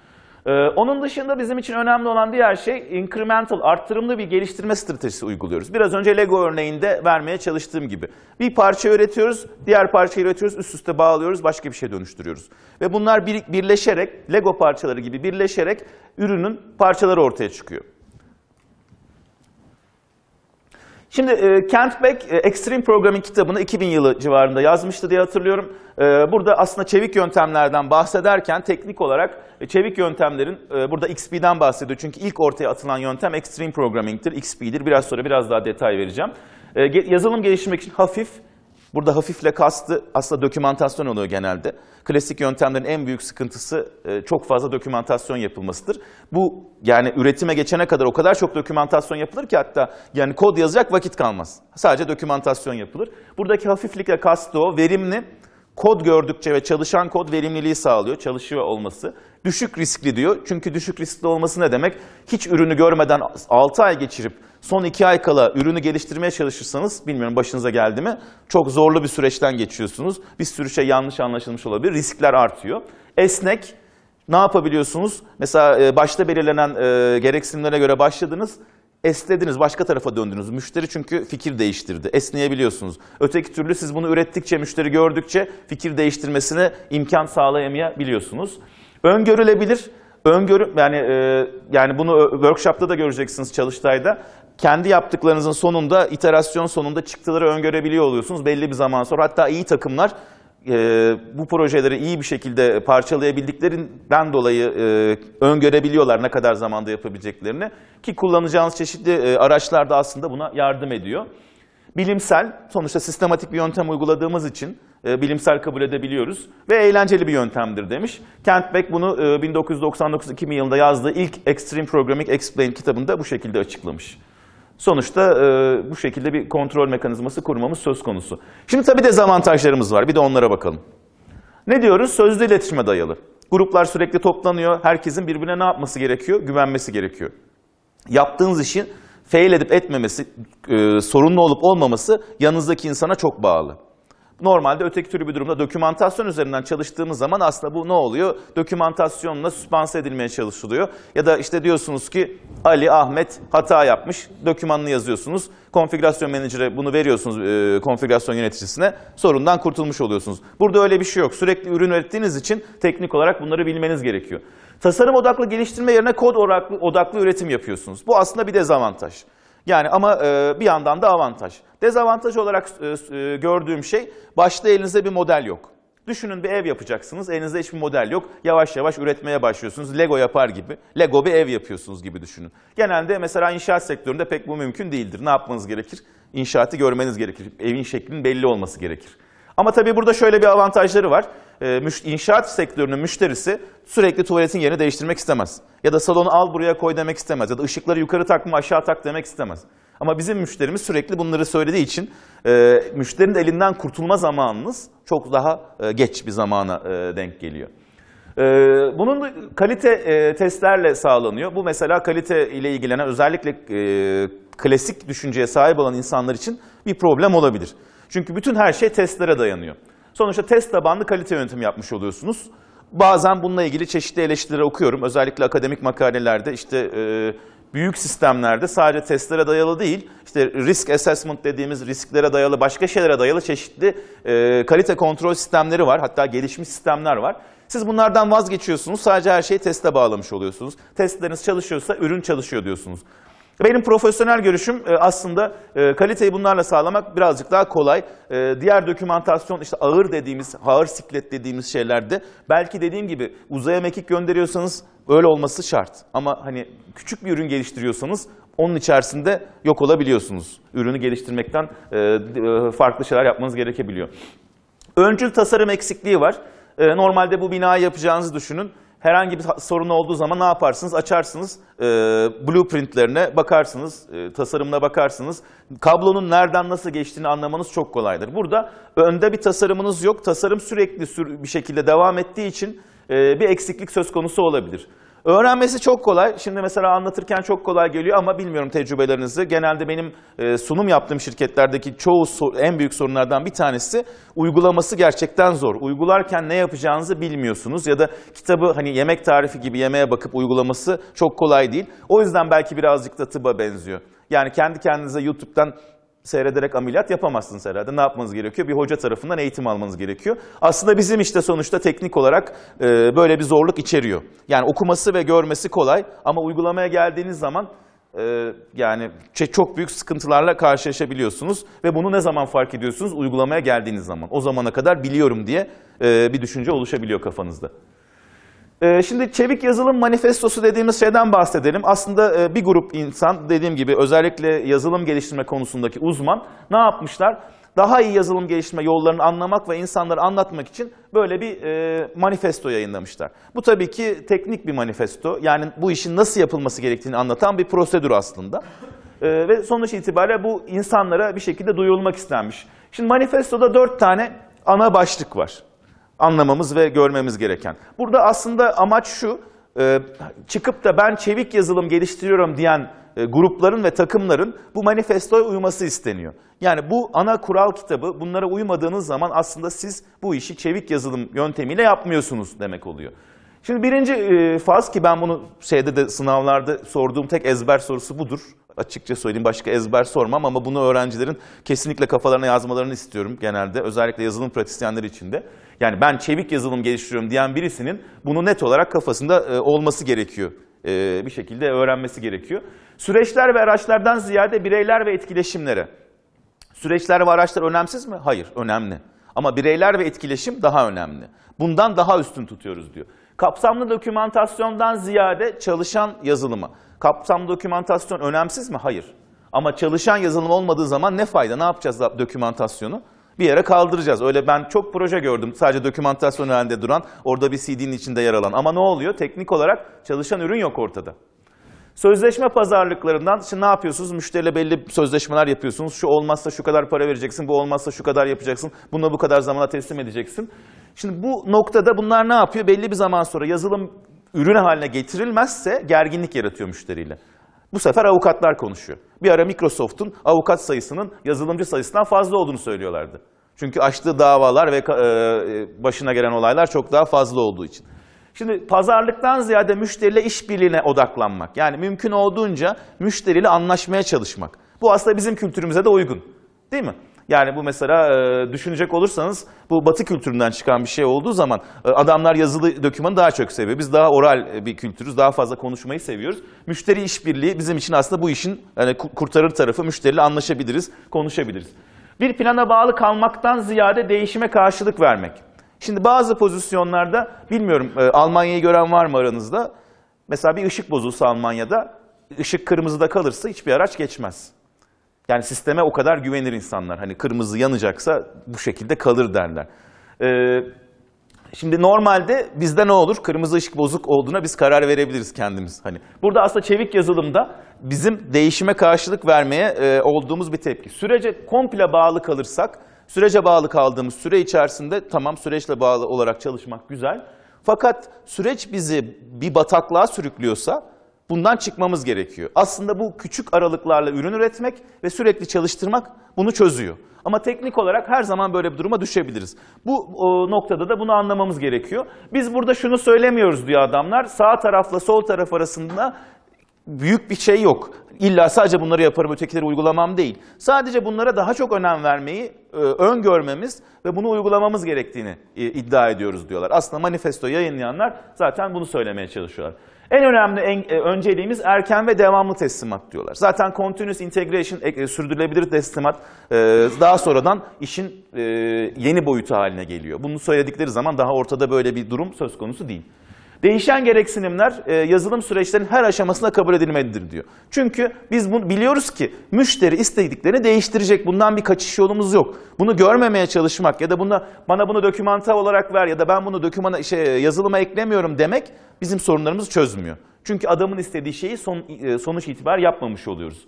Ee, onun dışında bizim için önemli olan diğer şey incremental, arttırımlı bir geliştirme stratejisi uyguluyoruz. Biraz önce Lego örneğinde vermeye çalıştığım gibi. Bir parça üretiyoruz, diğer parçayı üretiyoruz, üst üste bağlıyoruz, başka bir şey dönüştürüyoruz. Ve bunlar birleşerek, Lego parçaları gibi birleşerek ürünün parçaları ortaya çıkıyor. Şimdi e, Kent Beck e, Extreme Programming kitabını 2000 yılı civarında yazmıştı diye hatırlıyorum. E, burada aslında çevik yöntemlerden bahsederken teknik olarak e, çevik yöntemlerin e, burada XP'den bahsediyor. Çünkü ilk ortaya atılan yöntem Extreme Programming'tir, XP'dir. Biraz sonra biraz daha detay vereceğim. E, yazılım geliştirmek için hafif, Burada hafifle kastı aslında dokümantasyon oluyor genelde. Klasik yöntemlerin en büyük sıkıntısı e, çok fazla dokümantasyon yapılmasıdır. Bu yani üretime geçene kadar o kadar çok dokümantasyon yapılır ki hatta yani kod yazacak vakit kalmaz. Sadece dokümantasyon yapılır. Buradaki hafiflikle kastı o verimli kod gördükçe ve çalışan kod verimliliği sağlıyor, çalışıyor olması. Düşük riskli diyor. Çünkü düşük riskli olması ne demek? Hiç ürünü görmeden 6 ay geçirip son iki ay kala ürünü geliştirmeye çalışırsanız bilmiyorum başınıza geldi mi çok zorlu bir süreçten geçiyorsunuz. Bir sürü şey yanlış anlaşılmış olabilir. Riskler artıyor. Esnek ne yapabiliyorsunuz? Mesela e, başta belirlenen e, gereksinimlere göre başladınız. Esnediniz, başka tarafa döndünüz. Müşteri çünkü fikir değiştirdi. Esneyebiliyorsunuz. Öteki türlü siz bunu ürettikçe, müşteri gördükçe fikir değiştirmesine imkan sağlayamayabiliyorsunuz. Öngörülebilir öngörü yani e, yani bunu e, workshop'ta da göreceksiniz çalıştayda kendi yaptıklarınızın sonunda, iterasyon sonunda çıktıları öngörebiliyor oluyorsunuz belli bir zaman sonra. Hatta iyi takımlar e, bu projeleri iyi bir şekilde parçalayabildiklerinden dolayı e, öngörebiliyorlar ne kadar zamanda yapabileceklerini. Ki kullanacağınız çeşitli e, araçlar da aslında buna yardım ediyor. Bilimsel, sonuçta sistematik bir yöntem uyguladığımız için e, bilimsel kabul edebiliyoruz ve eğlenceli bir yöntemdir demiş. Kent Beck bunu e, 1999-2000 yılında yazdığı ilk Extreme Programming Explain kitabında bu şekilde açıklamış. Sonuçta e, bu şekilde bir kontrol mekanizması kurmamız söz konusu. Şimdi tabii dezavantajlarımız var. Bir de onlara bakalım. Ne diyoruz? Sözlü iletişime dayalı. Gruplar sürekli toplanıyor. Herkesin birbirine ne yapması gerekiyor? Güvenmesi gerekiyor. Yaptığınız işin fail edip etmemesi, e, sorunlu olup olmaması yanınızdaki insana çok bağlı. Normalde öteki türlü bir durumda dokümantasyon üzerinden çalıştığımız zaman aslında bu ne oluyor? Dokümantasyonla süspanse edilmeye çalışılıyor. Ya da işte diyorsunuz ki Ali Ahmet hata yapmış. Dokümanını yazıyorsunuz. Konfigürasyon menajere bunu veriyorsunuz e, konfigürasyon yöneticisine. Sorundan kurtulmuş oluyorsunuz. Burada öyle bir şey yok. Sürekli ürün ürettiğiniz için teknik olarak bunları bilmeniz gerekiyor. Tasarım odaklı geliştirme yerine kod odaklı, odaklı üretim yapıyorsunuz. Bu aslında bir dezavantaj. Yani ama e, bir yandan da avantaj. Dezavantaj olarak e, e, gördüğüm şey başta elinizde bir model yok. Düşünün bir ev yapacaksınız. Elinizde hiçbir model yok. Yavaş yavaş üretmeye başlıyorsunuz. Lego yapar gibi. Lego bir ev yapıyorsunuz gibi düşünün. Genelde mesela inşaat sektöründe pek bu mümkün değildir. Ne yapmanız gerekir? İnşaatı görmeniz gerekir. Evin şeklinin belli olması gerekir. Ama tabii burada şöyle bir avantajları var. E, inşaat sektörünün müşterisi sürekli tuvaletin yerini değiştirmek istemez. Ya da salonu al buraya koy demek istemez. Ya da ışıkları yukarı takma aşağı tak demek istemez. Ama bizim müşterimiz sürekli bunları söylediği için e, müşterinin elinden kurtulma zamanınız çok daha e, geç bir zamana denk geliyor. bunun kalite testlerle sağlanıyor. Bu mesela kalite ile ilgilenen özellikle klasik düşünceye sahip olan insanlar için bir problem olabilir. Çünkü bütün her şey testlere dayanıyor. Sonuçta test tabanlı kalite yönetimi yapmış oluyorsunuz. Bazen bununla ilgili çeşitli eleştirileri okuyorum. Özellikle akademik makalelerde işte e, büyük sistemlerde sadece testlere dayalı değil, işte risk assessment dediğimiz risklere dayalı, başka şeylere dayalı çeşitli e, kalite kontrol sistemleri var. Hatta gelişmiş sistemler var. Siz bunlardan vazgeçiyorsunuz, sadece her şeyi teste bağlamış oluyorsunuz. Testleriniz çalışıyorsa ürün çalışıyor diyorsunuz. Benim profesyonel görüşüm e, aslında e, kaliteyi bunlarla sağlamak birazcık daha kolay. E, diğer dokümantasyon işte ağır dediğimiz, ağır siklet dediğimiz şeylerde belki dediğim gibi uzaya mekik gönderiyorsanız öyle olması şart. Ama hani küçük bir ürün geliştiriyorsanız onun içerisinde yok olabiliyorsunuz. Ürünü geliştirmekten farklı şeyler yapmanız gerekebiliyor. Öncül tasarım eksikliği var. Normalde bu binayı yapacağınızı düşünün. Herhangi bir sorun olduğu zaman ne yaparsınız? Açarsınız, e, blueprintlerine bakarsınız, e, tasarımına bakarsınız. Kablonun nereden nasıl geçtiğini anlamanız çok kolaydır. Burada önde bir tasarımınız yok. Tasarım sürekli bir şekilde devam ettiği için e, bir eksiklik söz konusu olabilir. Öğrenmesi çok kolay. Şimdi mesela anlatırken çok kolay geliyor ama bilmiyorum tecrübelerinizi. Genelde benim e, sunum yaptığım şirketlerdeki çoğu en büyük sorunlardan bir tanesi uygulaması gerçekten zor. Uygularken ne yapacağınızı bilmiyorsunuz ya da kitabı hani yemek tarifi gibi yemeğe bakıp uygulaması çok kolay değil. O yüzden belki birazcık da tıba benziyor. Yani kendi kendinize YouTube'dan seyrederek ameliyat yapamazsınız herhalde. Ne yapmanız gerekiyor? Bir hoca tarafından eğitim almanız gerekiyor. Aslında bizim işte sonuçta teknik olarak e, böyle bir zorluk içeriyor. Yani okuması ve görmesi kolay ama uygulamaya geldiğiniz zaman e, yani çok büyük sıkıntılarla karşılaşabiliyorsunuz ve bunu ne zaman fark ediyorsunuz? Uygulamaya geldiğiniz zaman. O zamana kadar biliyorum diye e, bir düşünce oluşabiliyor kafanızda. Ee, şimdi çevik yazılım manifestosu dediğimiz şeyden bahsedelim. Aslında e, bir grup insan dediğim gibi özellikle yazılım geliştirme konusundaki uzman ne yapmışlar? Daha iyi yazılım geliştirme yollarını anlamak ve insanları anlatmak için böyle bir e, manifesto yayınlamışlar. Bu tabii ki teknik bir manifesto. Yani bu işin nasıl yapılması gerektiğini anlatan bir prosedür aslında. E, ve sonuç itibariyle bu insanlara bir şekilde duyulmak istenmiş. Şimdi manifestoda dört tane ana başlık var anlamamız ve görmemiz gereken. Burada aslında amaç şu, e, çıkıp da ben çevik yazılım geliştiriyorum diyen e, grupların ve takımların bu manifestoya uyması isteniyor. Yani bu ana kural kitabı bunlara uymadığınız zaman aslında siz bu işi çevik yazılım yöntemiyle yapmıyorsunuz demek oluyor. Şimdi birinci e, faz ki ben bunu şeyde de sınavlarda sorduğum tek ezber sorusu budur. Açıkça söyleyeyim başka ezber sormam ama bunu öğrencilerin kesinlikle kafalarına yazmalarını istiyorum genelde. Özellikle yazılım pratisyenleri için de. Yani ben çevik yazılım geliştiriyorum diyen birisinin bunu net olarak kafasında e, olması gerekiyor. E, bir şekilde öğrenmesi gerekiyor. Süreçler ve araçlardan ziyade bireyler ve etkileşimlere. Süreçler ve araçlar önemsiz mi? Hayır, önemli. Ama bireyler ve etkileşim daha önemli. Bundan daha üstün tutuyoruz diyor. Kapsamlı dokümantasyondan ziyade çalışan yazılıma. Kapsam dokümantasyon önemsiz mi? Hayır. Ama çalışan yazılım olmadığı zaman ne fayda? Ne yapacağız dokümantasyonu? Bir yere kaldıracağız. Öyle ben çok proje gördüm sadece dokümantasyon halinde duran, orada bir CD'nin içinde yer alan. Ama ne oluyor? Teknik olarak çalışan ürün yok ortada. Sözleşme pazarlıklarından şimdi ne yapıyorsunuz? Müşteriyle belli sözleşmeler yapıyorsunuz. Şu olmazsa şu kadar para vereceksin, bu olmazsa şu kadar yapacaksın, Bununla bu kadar zamana teslim edeceksin. Şimdi bu noktada bunlar ne yapıyor? Belli bir zaman sonra yazılım ürün haline getirilmezse gerginlik yaratıyor müşteriyle. Bu sefer avukatlar konuşuyor. Bir ara Microsoft'un avukat sayısının yazılımcı sayısından fazla olduğunu söylüyorlardı. Çünkü açtığı davalar ve e, e, başına gelen olaylar çok daha fazla olduğu için. Şimdi pazarlıktan ziyade müşteriyle işbirliğine odaklanmak. Yani mümkün olduğunca müşteriyle anlaşmaya çalışmak. Bu aslında bizim kültürümüze de uygun. Değil mi? Yani bu mesela e, düşünecek olursanız bu batı kültüründen çıkan bir şey olduğu zaman e, adamlar yazılı dokümanı daha çok seviyor. Biz daha oral e, bir kültürüz, daha fazla konuşmayı seviyoruz. Müşteri işbirliği bizim için aslında bu işin yani kurtarır tarafı. Müşteriyle anlaşabiliriz, konuşabiliriz. Bir plana bağlı kalmaktan ziyade değişime karşılık vermek. Şimdi bazı pozisyonlarda bilmiyorum e, Almanya'yı gören var mı aranızda? Mesela bir ışık bozulsa Almanya'da ışık kırmızıda kalırsa hiçbir araç geçmez. Yani sisteme o kadar güvenir insanlar. Hani kırmızı yanacaksa bu şekilde kalır derler. Ee, şimdi normalde bizde ne olur? Kırmızı ışık bozuk olduğuna biz karar verebiliriz kendimiz. Hani burada aslında çevik yazılımda bizim değişime karşılık vermeye e, olduğumuz bir tepki. Sürece komple bağlı kalırsak, sürece bağlı kaldığımız süre içerisinde tamam süreçle bağlı olarak çalışmak güzel. Fakat süreç bizi bir bataklığa sürüklüyorsa Bundan çıkmamız gerekiyor. Aslında bu küçük aralıklarla ürün üretmek ve sürekli çalıştırmak bunu çözüyor. Ama teknik olarak her zaman böyle bir duruma düşebiliriz. Bu o, noktada da bunu anlamamız gerekiyor. Biz burada şunu söylemiyoruz diyor adamlar. Sağ tarafla sol taraf arasında büyük bir şey yok. İlla sadece bunları yaparım ötekileri uygulamam değil. Sadece bunlara daha çok önem vermeyi e, öngörmemiz ve bunu uygulamamız gerektiğini e, iddia ediyoruz diyorlar. Aslında manifesto yayınlayanlar zaten bunu söylemeye çalışıyorlar. En önemli en, e, önceliğimiz erken ve devamlı teslimat diyorlar. Zaten continuous integration, e, e, sürdürülebilir teslimat e, daha sonradan işin e, yeni boyutu haline geliyor. Bunu söyledikleri zaman daha ortada böyle bir durum söz konusu değil. Değişen gereksinimler e, yazılım süreçlerinin her aşamasında kabul edilmelidir diyor. Çünkü biz bunu biliyoruz ki müşteri istediklerini değiştirecek. Bundan bir kaçış yolumuz yok. Bunu görmemeye çalışmak ya da buna, bana bunu dokümanta olarak ver ya da ben bunu dokümana, şey, yazılıma eklemiyorum demek bizim sorunlarımızı çözmüyor. Çünkü adamın istediği şeyi son, e, sonuç itibar yapmamış oluyoruz.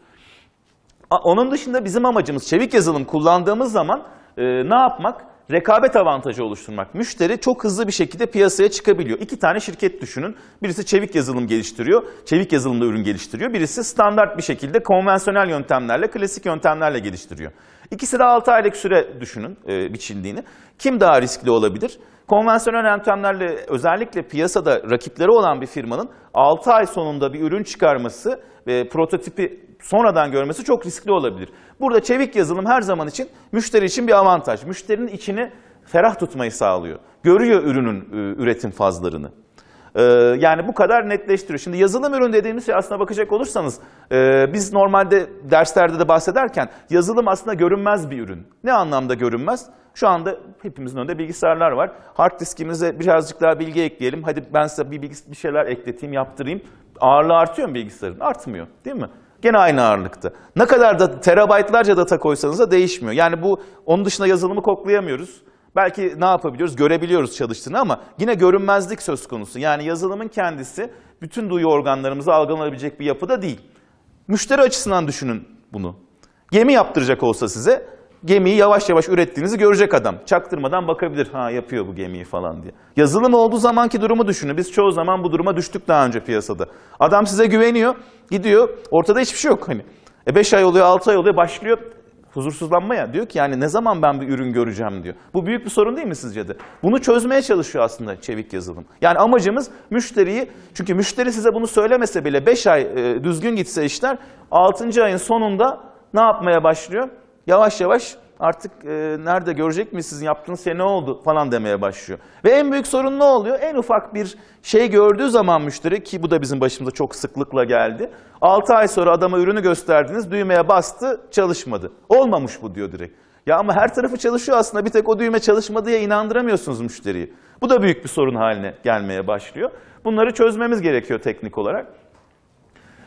Onun dışında bizim amacımız çevik yazılım kullandığımız zaman e, ne yapmak? rekabet avantajı oluşturmak. Müşteri çok hızlı bir şekilde piyasaya çıkabiliyor. İki tane şirket düşünün. Birisi çevik yazılım geliştiriyor. Çevik yazılımda ürün geliştiriyor. Birisi standart bir şekilde konvansiyonel yöntemlerle, klasik yöntemlerle geliştiriyor. İkisi de 6 aylık süre düşünün e, biçildiğini. Kim daha riskli olabilir? Konvansiyonel yöntemlerle özellikle piyasada rakipleri olan bir firmanın 6 ay sonunda bir ürün çıkarması ve prototipi sonradan görmesi çok riskli olabilir. Burada çevik yazılım her zaman için müşteri için bir avantaj. Müşterinin içini ferah tutmayı sağlıyor. Görüyor ürünün e, üretim fazlarını. E, yani bu kadar netleştiriyor. Şimdi yazılım ürün dediğimiz şey aslına bakacak olursanız e, biz normalde derslerde de bahsederken yazılım aslında görünmez bir ürün. Ne anlamda görünmez? Şu anda hepimizin önünde bilgisayarlar var. Hard diskimize birazcık daha bilgi ekleyelim. Hadi ben size bir, bir şeyler ekleteyim, yaptırayım. Ağırlığı artıyor mu bilgisayarın? Artmıyor değil mi? Gene aynı ağırlıkta. Ne kadar da terabaytlarca data koysanız da değişmiyor. Yani bu onun dışında yazılımı koklayamıyoruz. Belki ne yapabiliyoruz? Görebiliyoruz çalıştığını ama yine görünmezlik söz konusu. Yani yazılımın kendisi bütün duyu organlarımızı algılanabilecek bir yapıda değil. Müşteri açısından düşünün bunu. Gemi yaptıracak olsa size gemiyi yavaş yavaş ürettiğinizi görecek adam. Çaktırmadan bakabilir. Ha yapıyor bu gemiyi falan diye. Yazılım olduğu zamanki durumu düşünün. Biz çoğu zaman bu duruma düştük daha önce piyasada. Adam size güveniyor, gidiyor. Ortada hiçbir şey yok hani. E 5 ay oluyor, 6 ay oluyor, başlıyor huzursuzlanmaya. Diyor ki yani ne zaman ben bir ürün göreceğim diyor. Bu büyük bir sorun değil mi sizce de? Bunu çözmeye çalışıyor aslında çevik yazılım. Yani amacımız müşteriyi, çünkü müşteri size bunu söylemese bile 5 ay e, düzgün gitse işler, 6. ayın sonunda ne yapmaya başlıyor? yavaş yavaş artık e, nerede görecek mi sizin yaptığınız şey ne oldu falan demeye başlıyor. Ve en büyük sorun ne oluyor? En ufak bir şey gördüğü zaman müşteri ki bu da bizim başımıza çok sıklıkla geldi. 6 ay sonra adama ürünü gösterdiniz düğmeye bastı çalışmadı. Olmamış bu diyor direkt. Ya ama her tarafı çalışıyor aslında bir tek o düğme çalışmadıya inandıramıyorsunuz müşteriyi. Bu da büyük bir sorun haline gelmeye başlıyor. Bunları çözmemiz gerekiyor teknik olarak.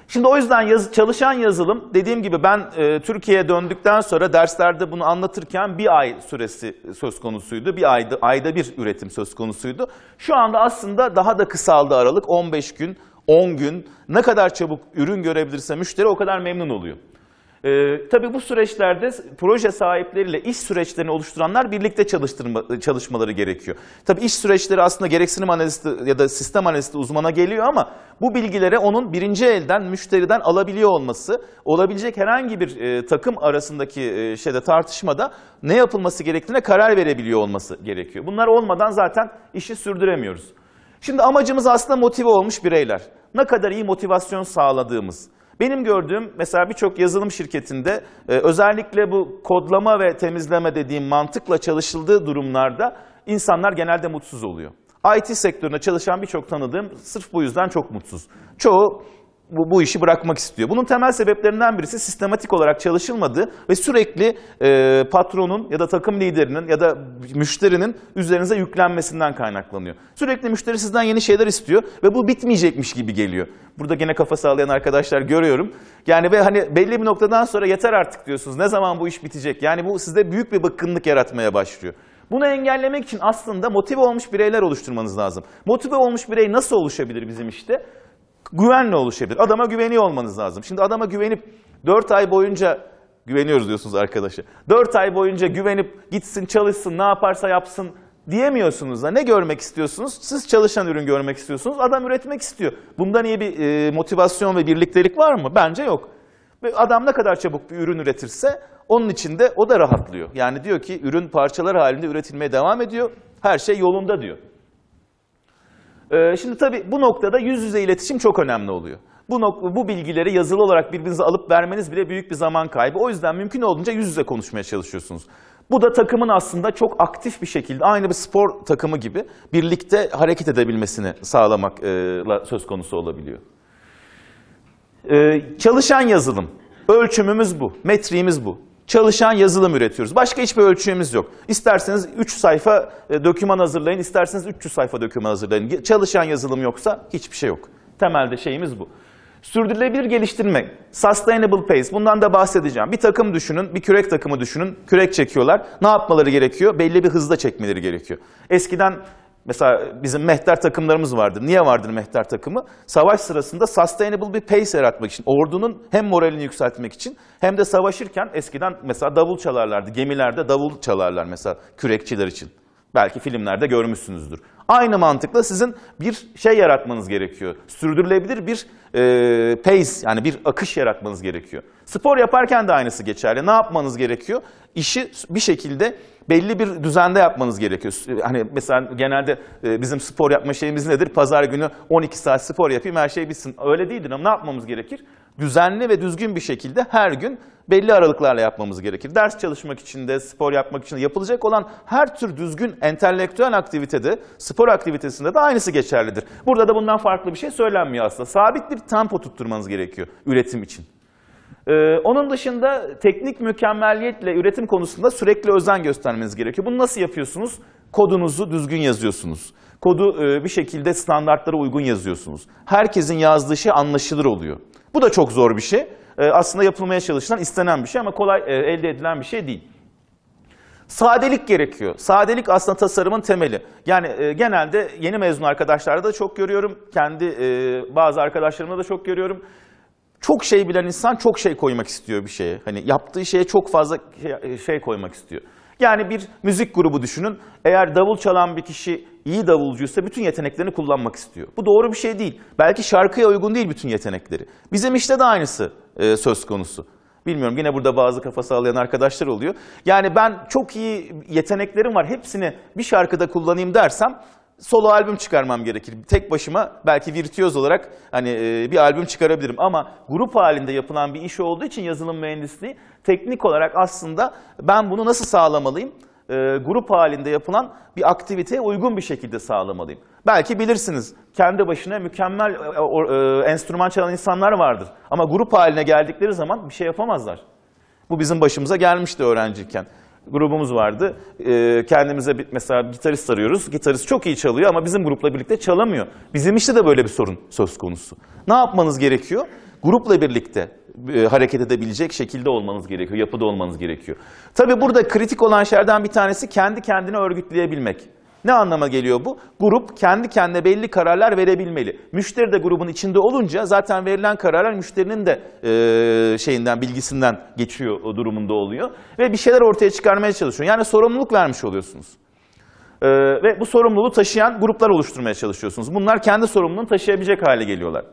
Şimdi o yüzden yazı, çalışan yazılım dediğim gibi ben e, Türkiye'ye döndükten sonra derslerde bunu anlatırken bir ay süresi söz konusuydu. Bir ayda, ayda bir üretim söz konusuydu. Şu anda aslında daha da kısaldı aralık 15 gün, 10 gün ne kadar çabuk ürün görebilirse müşteri o kadar memnun oluyor. E, tabii bu süreçlerde proje sahipleriyle iş süreçlerini oluşturanlar birlikte çalıştırma, e, çalışmaları gerekiyor. Tabii iş süreçleri aslında gereksinim analisti ya da sistem analisti uzmana geliyor ama bu bilgilere onun birinci elden, müşteriden alabiliyor olması, olabilecek herhangi bir e, takım arasındaki e, şeyde tartışmada ne yapılması gerektiğine karar verebiliyor olması gerekiyor. Bunlar olmadan zaten işi sürdüremiyoruz. Şimdi amacımız aslında motive olmuş bireyler. Ne kadar iyi motivasyon sağladığımız, benim gördüğüm mesela birçok yazılım şirketinde e, özellikle bu kodlama ve temizleme dediğim mantıkla çalışıldığı durumlarda insanlar genelde mutsuz oluyor. IT sektöründe çalışan birçok tanıdığım sırf bu yüzden çok mutsuz. Çoğu bu, bu işi bırakmak istiyor. Bunun temel sebeplerinden birisi sistematik olarak çalışılmadığı ve sürekli e, patronun ya da takım liderinin ya da müşterinin üzerinize yüklenmesinden kaynaklanıyor. Sürekli müşteri sizden yeni şeyler istiyor ve bu bitmeyecekmiş gibi geliyor. Burada gene kafa sağlayan arkadaşlar görüyorum. Yani ve hani belli bir noktadan sonra yeter artık diyorsunuz. Ne zaman bu iş bitecek? Yani bu sizde büyük bir bıkkınlık yaratmaya başlıyor. Bunu engellemek için aslında motive olmuş bireyler oluşturmanız lazım. Motive olmuş birey nasıl oluşabilir bizim işte? Güvenle oluşabilir. Adama güveniyor olmanız lazım. Şimdi adama güvenip 4 ay boyunca güveniyoruz diyorsunuz arkadaşa. 4 ay boyunca güvenip gitsin çalışsın ne yaparsa yapsın diyemiyorsunuz da ne görmek istiyorsunuz? Siz çalışan ürün görmek istiyorsunuz. Adam üretmek istiyor. Bundan iyi bir e, motivasyon ve birliktelik var mı? Bence yok. Ve adam ne kadar çabuk bir ürün üretirse onun içinde o da rahatlıyor. Yani diyor ki ürün parçalar halinde üretilmeye devam ediyor. Her şey yolunda diyor. Ee, şimdi tabii bu noktada yüz yüze iletişim çok önemli oluyor. Bu, bu bilgileri yazılı olarak birbirinize alıp vermeniz bile büyük bir zaman kaybı. O yüzden mümkün olduğunca yüz yüze konuşmaya çalışıyorsunuz. Bu da takımın aslında çok aktif bir şekilde aynı bir spor takımı gibi birlikte hareket edebilmesini sağlamak e, söz konusu olabiliyor. Ee, çalışan yazılım. Ölçümümüz bu, metriğimiz bu çalışan yazılım üretiyoruz. Başka hiçbir ölçüğümüz yok. İsterseniz 3 sayfa e, döküman hazırlayın, isterseniz 300 sayfa döküman hazırlayın. Çalışan yazılım yoksa hiçbir şey yok. Temelde şeyimiz bu. Sürdürülebilir geliştirme, sustainable pace bundan da bahsedeceğim. Bir takım düşünün, bir kürek takımı düşünün. Kürek çekiyorlar. Ne yapmaları gerekiyor? Belli bir hızda çekmeleri gerekiyor. Eskiden Mesela bizim mehter takımlarımız vardır. Niye vardır mehter takımı? Savaş sırasında sustainable bir pace yaratmak için. Ordunun hem moralini yükseltmek için hem de savaşırken eskiden mesela davul çalarlardı. Gemilerde davul çalarlar mesela kürekçiler için. Belki filmlerde görmüşsünüzdür. Aynı mantıkla sizin bir şey yaratmanız gerekiyor. Sürdürülebilir bir e, pace yani bir akış yaratmanız gerekiyor. Spor yaparken de aynısı geçerli. Ne yapmanız gerekiyor? İşi bir şekilde belli bir düzende yapmanız gerekiyor. Hani mesela genelde e, bizim spor yapma şeyimiz nedir? Pazar günü 12 saat spor yapayım her şey bitsin. Öyle değildir ama ne yapmamız gerekir? düzenli ve düzgün bir şekilde her gün belli aralıklarla yapmamız gerekir. Ders çalışmak için de, spor yapmak için de yapılacak olan her tür düzgün entelektüel aktivitede, spor aktivitesinde de aynısı geçerlidir. Burada da bundan farklı bir şey söylenmiyor aslında. Sabit bir tempo tutturmanız gerekiyor üretim için. Ee, onun dışında teknik mükemmelliyetle üretim konusunda sürekli özen göstermeniz gerekiyor. Bunu nasıl yapıyorsunuz? Kodunuzu düzgün yazıyorsunuz. Kodu e, bir şekilde standartlara uygun yazıyorsunuz. Herkesin yazdığı şey anlaşılır oluyor. Bu da çok zor bir şey. Ee, aslında yapılmaya çalışılan, istenen bir şey ama kolay e, elde edilen bir şey değil. Sadelik gerekiyor. Sadelik aslında tasarımın temeli. Yani e, genelde yeni mezun arkadaşlarda da çok görüyorum. Kendi e, bazı arkadaşlarımda da çok görüyorum. Çok şey bilen insan çok şey koymak istiyor bir şeye. Hani yaptığı şeye çok fazla şey, e, şey koymak istiyor. Yani bir müzik grubu düşünün. Eğer davul çalan bir kişi iyi davulcuysa bütün yeteneklerini kullanmak istiyor. Bu doğru bir şey değil. Belki şarkıya uygun değil bütün yetenekleri. Bizim işte de aynısı e, söz konusu. Bilmiyorum yine burada bazı kafa sallayan arkadaşlar oluyor. Yani ben çok iyi yeteneklerim var hepsini bir şarkıda kullanayım dersem solo albüm çıkarmam gerekir. Tek başıma belki virtüöz olarak hani e, bir albüm çıkarabilirim ama grup halinde yapılan bir iş olduğu için yazılım mühendisliği teknik olarak aslında ben bunu nasıl sağlamalıyım? E, grup halinde yapılan bir aktiviteye uygun bir şekilde sağlamalıyım. Belki bilirsiniz kendi başına mükemmel e, e, e, enstrüman çalan insanlar vardır. Ama grup haline geldikleri zaman bir şey yapamazlar. Bu bizim başımıza gelmişti öğrenciyken grubumuz vardı. E, kendimize bir, mesela gitarist arıyoruz. Gitarist çok iyi çalıyor ama bizim grupla birlikte çalamıyor. Bizim işte de böyle bir sorun söz konusu. Ne yapmanız gerekiyor? Grupla birlikte e, hareket edebilecek şekilde olmanız gerekiyor, yapıda olmanız gerekiyor. Tabii burada kritik olan şeylerden bir tanesi kendi kendini örgütleyebilmek. Ne anlama geliyor bu? Grup kendi kendine belli kararlar verebilmeli. Müşteri de grubun içinde olunca zaten verilen kararlar müşterinin de e, şeyinden bilgisinden geçiyor o durumunda oluyor ve bir şeyler ortaya çıkarmaya çalışıyor. Yani sorumluluk vermiş oluyorsunuz. E, ve bu sorumluluğu taşıyan gruplar oluşturmaya çalışıyorsunuz. Bunlar kendi sorumluluğunu taşıyabilecek hale geliyorlar.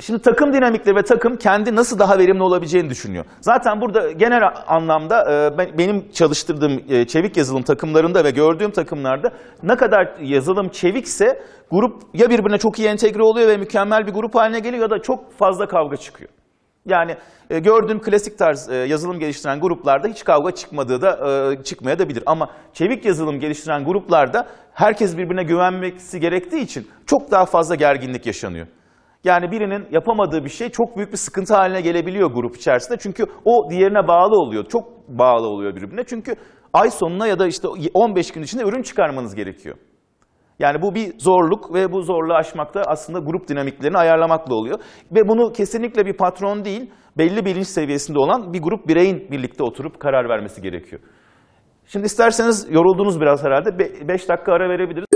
Şimdi takım dinamikleri ve takım kendi nasıl daha verimli olabileceğini düşünüyor. Zaten burada genel anlamda e, benim çalıştırdığım e, çevik yazılım takımlarında ve gördüğüm takımlarda ne kadar yazılım çevikse grup ya birbirine çok iyi entegre oluyor ve mükemmel bir grup haline geliyor ya da çok fazla kavga çıkıyor. Yani e, gördüğüm klasik tarz yazılım geliştiren gruplarda hiç kavga çıkmadığı da çıkmaya da bilir. Ama çevik yazılım geliştiren gruplarda herkes birbirine güvenmesi gerektiği için çok daha fazla gerginlik yaşanıyor. Yani birinin yapamadığı bir şey çok büyük bir sıkıntı haline gelebiliyor grup içerisinde. Çünkü o diğerine bağlı oluyor. Çok bağlı oluyor birbirine. Çünkü ay sonuna ya da işte 15 gün içinde ürün çıkarmanız gerekiyor. Yani bu bir zorluk ve bu zorluğu aşmak da aslında grup dinamiklerini ayarlamakla oluyor. Ve bunu kesinlikle bir patron değil, belli bilinç seviyesinde olan bir grup bireyin birlikte oturup karar vermesi gerekiyor. Şimdi isterseniz yoruldunuz biraz herhalde. 5 Be dakika ara verebiliriz.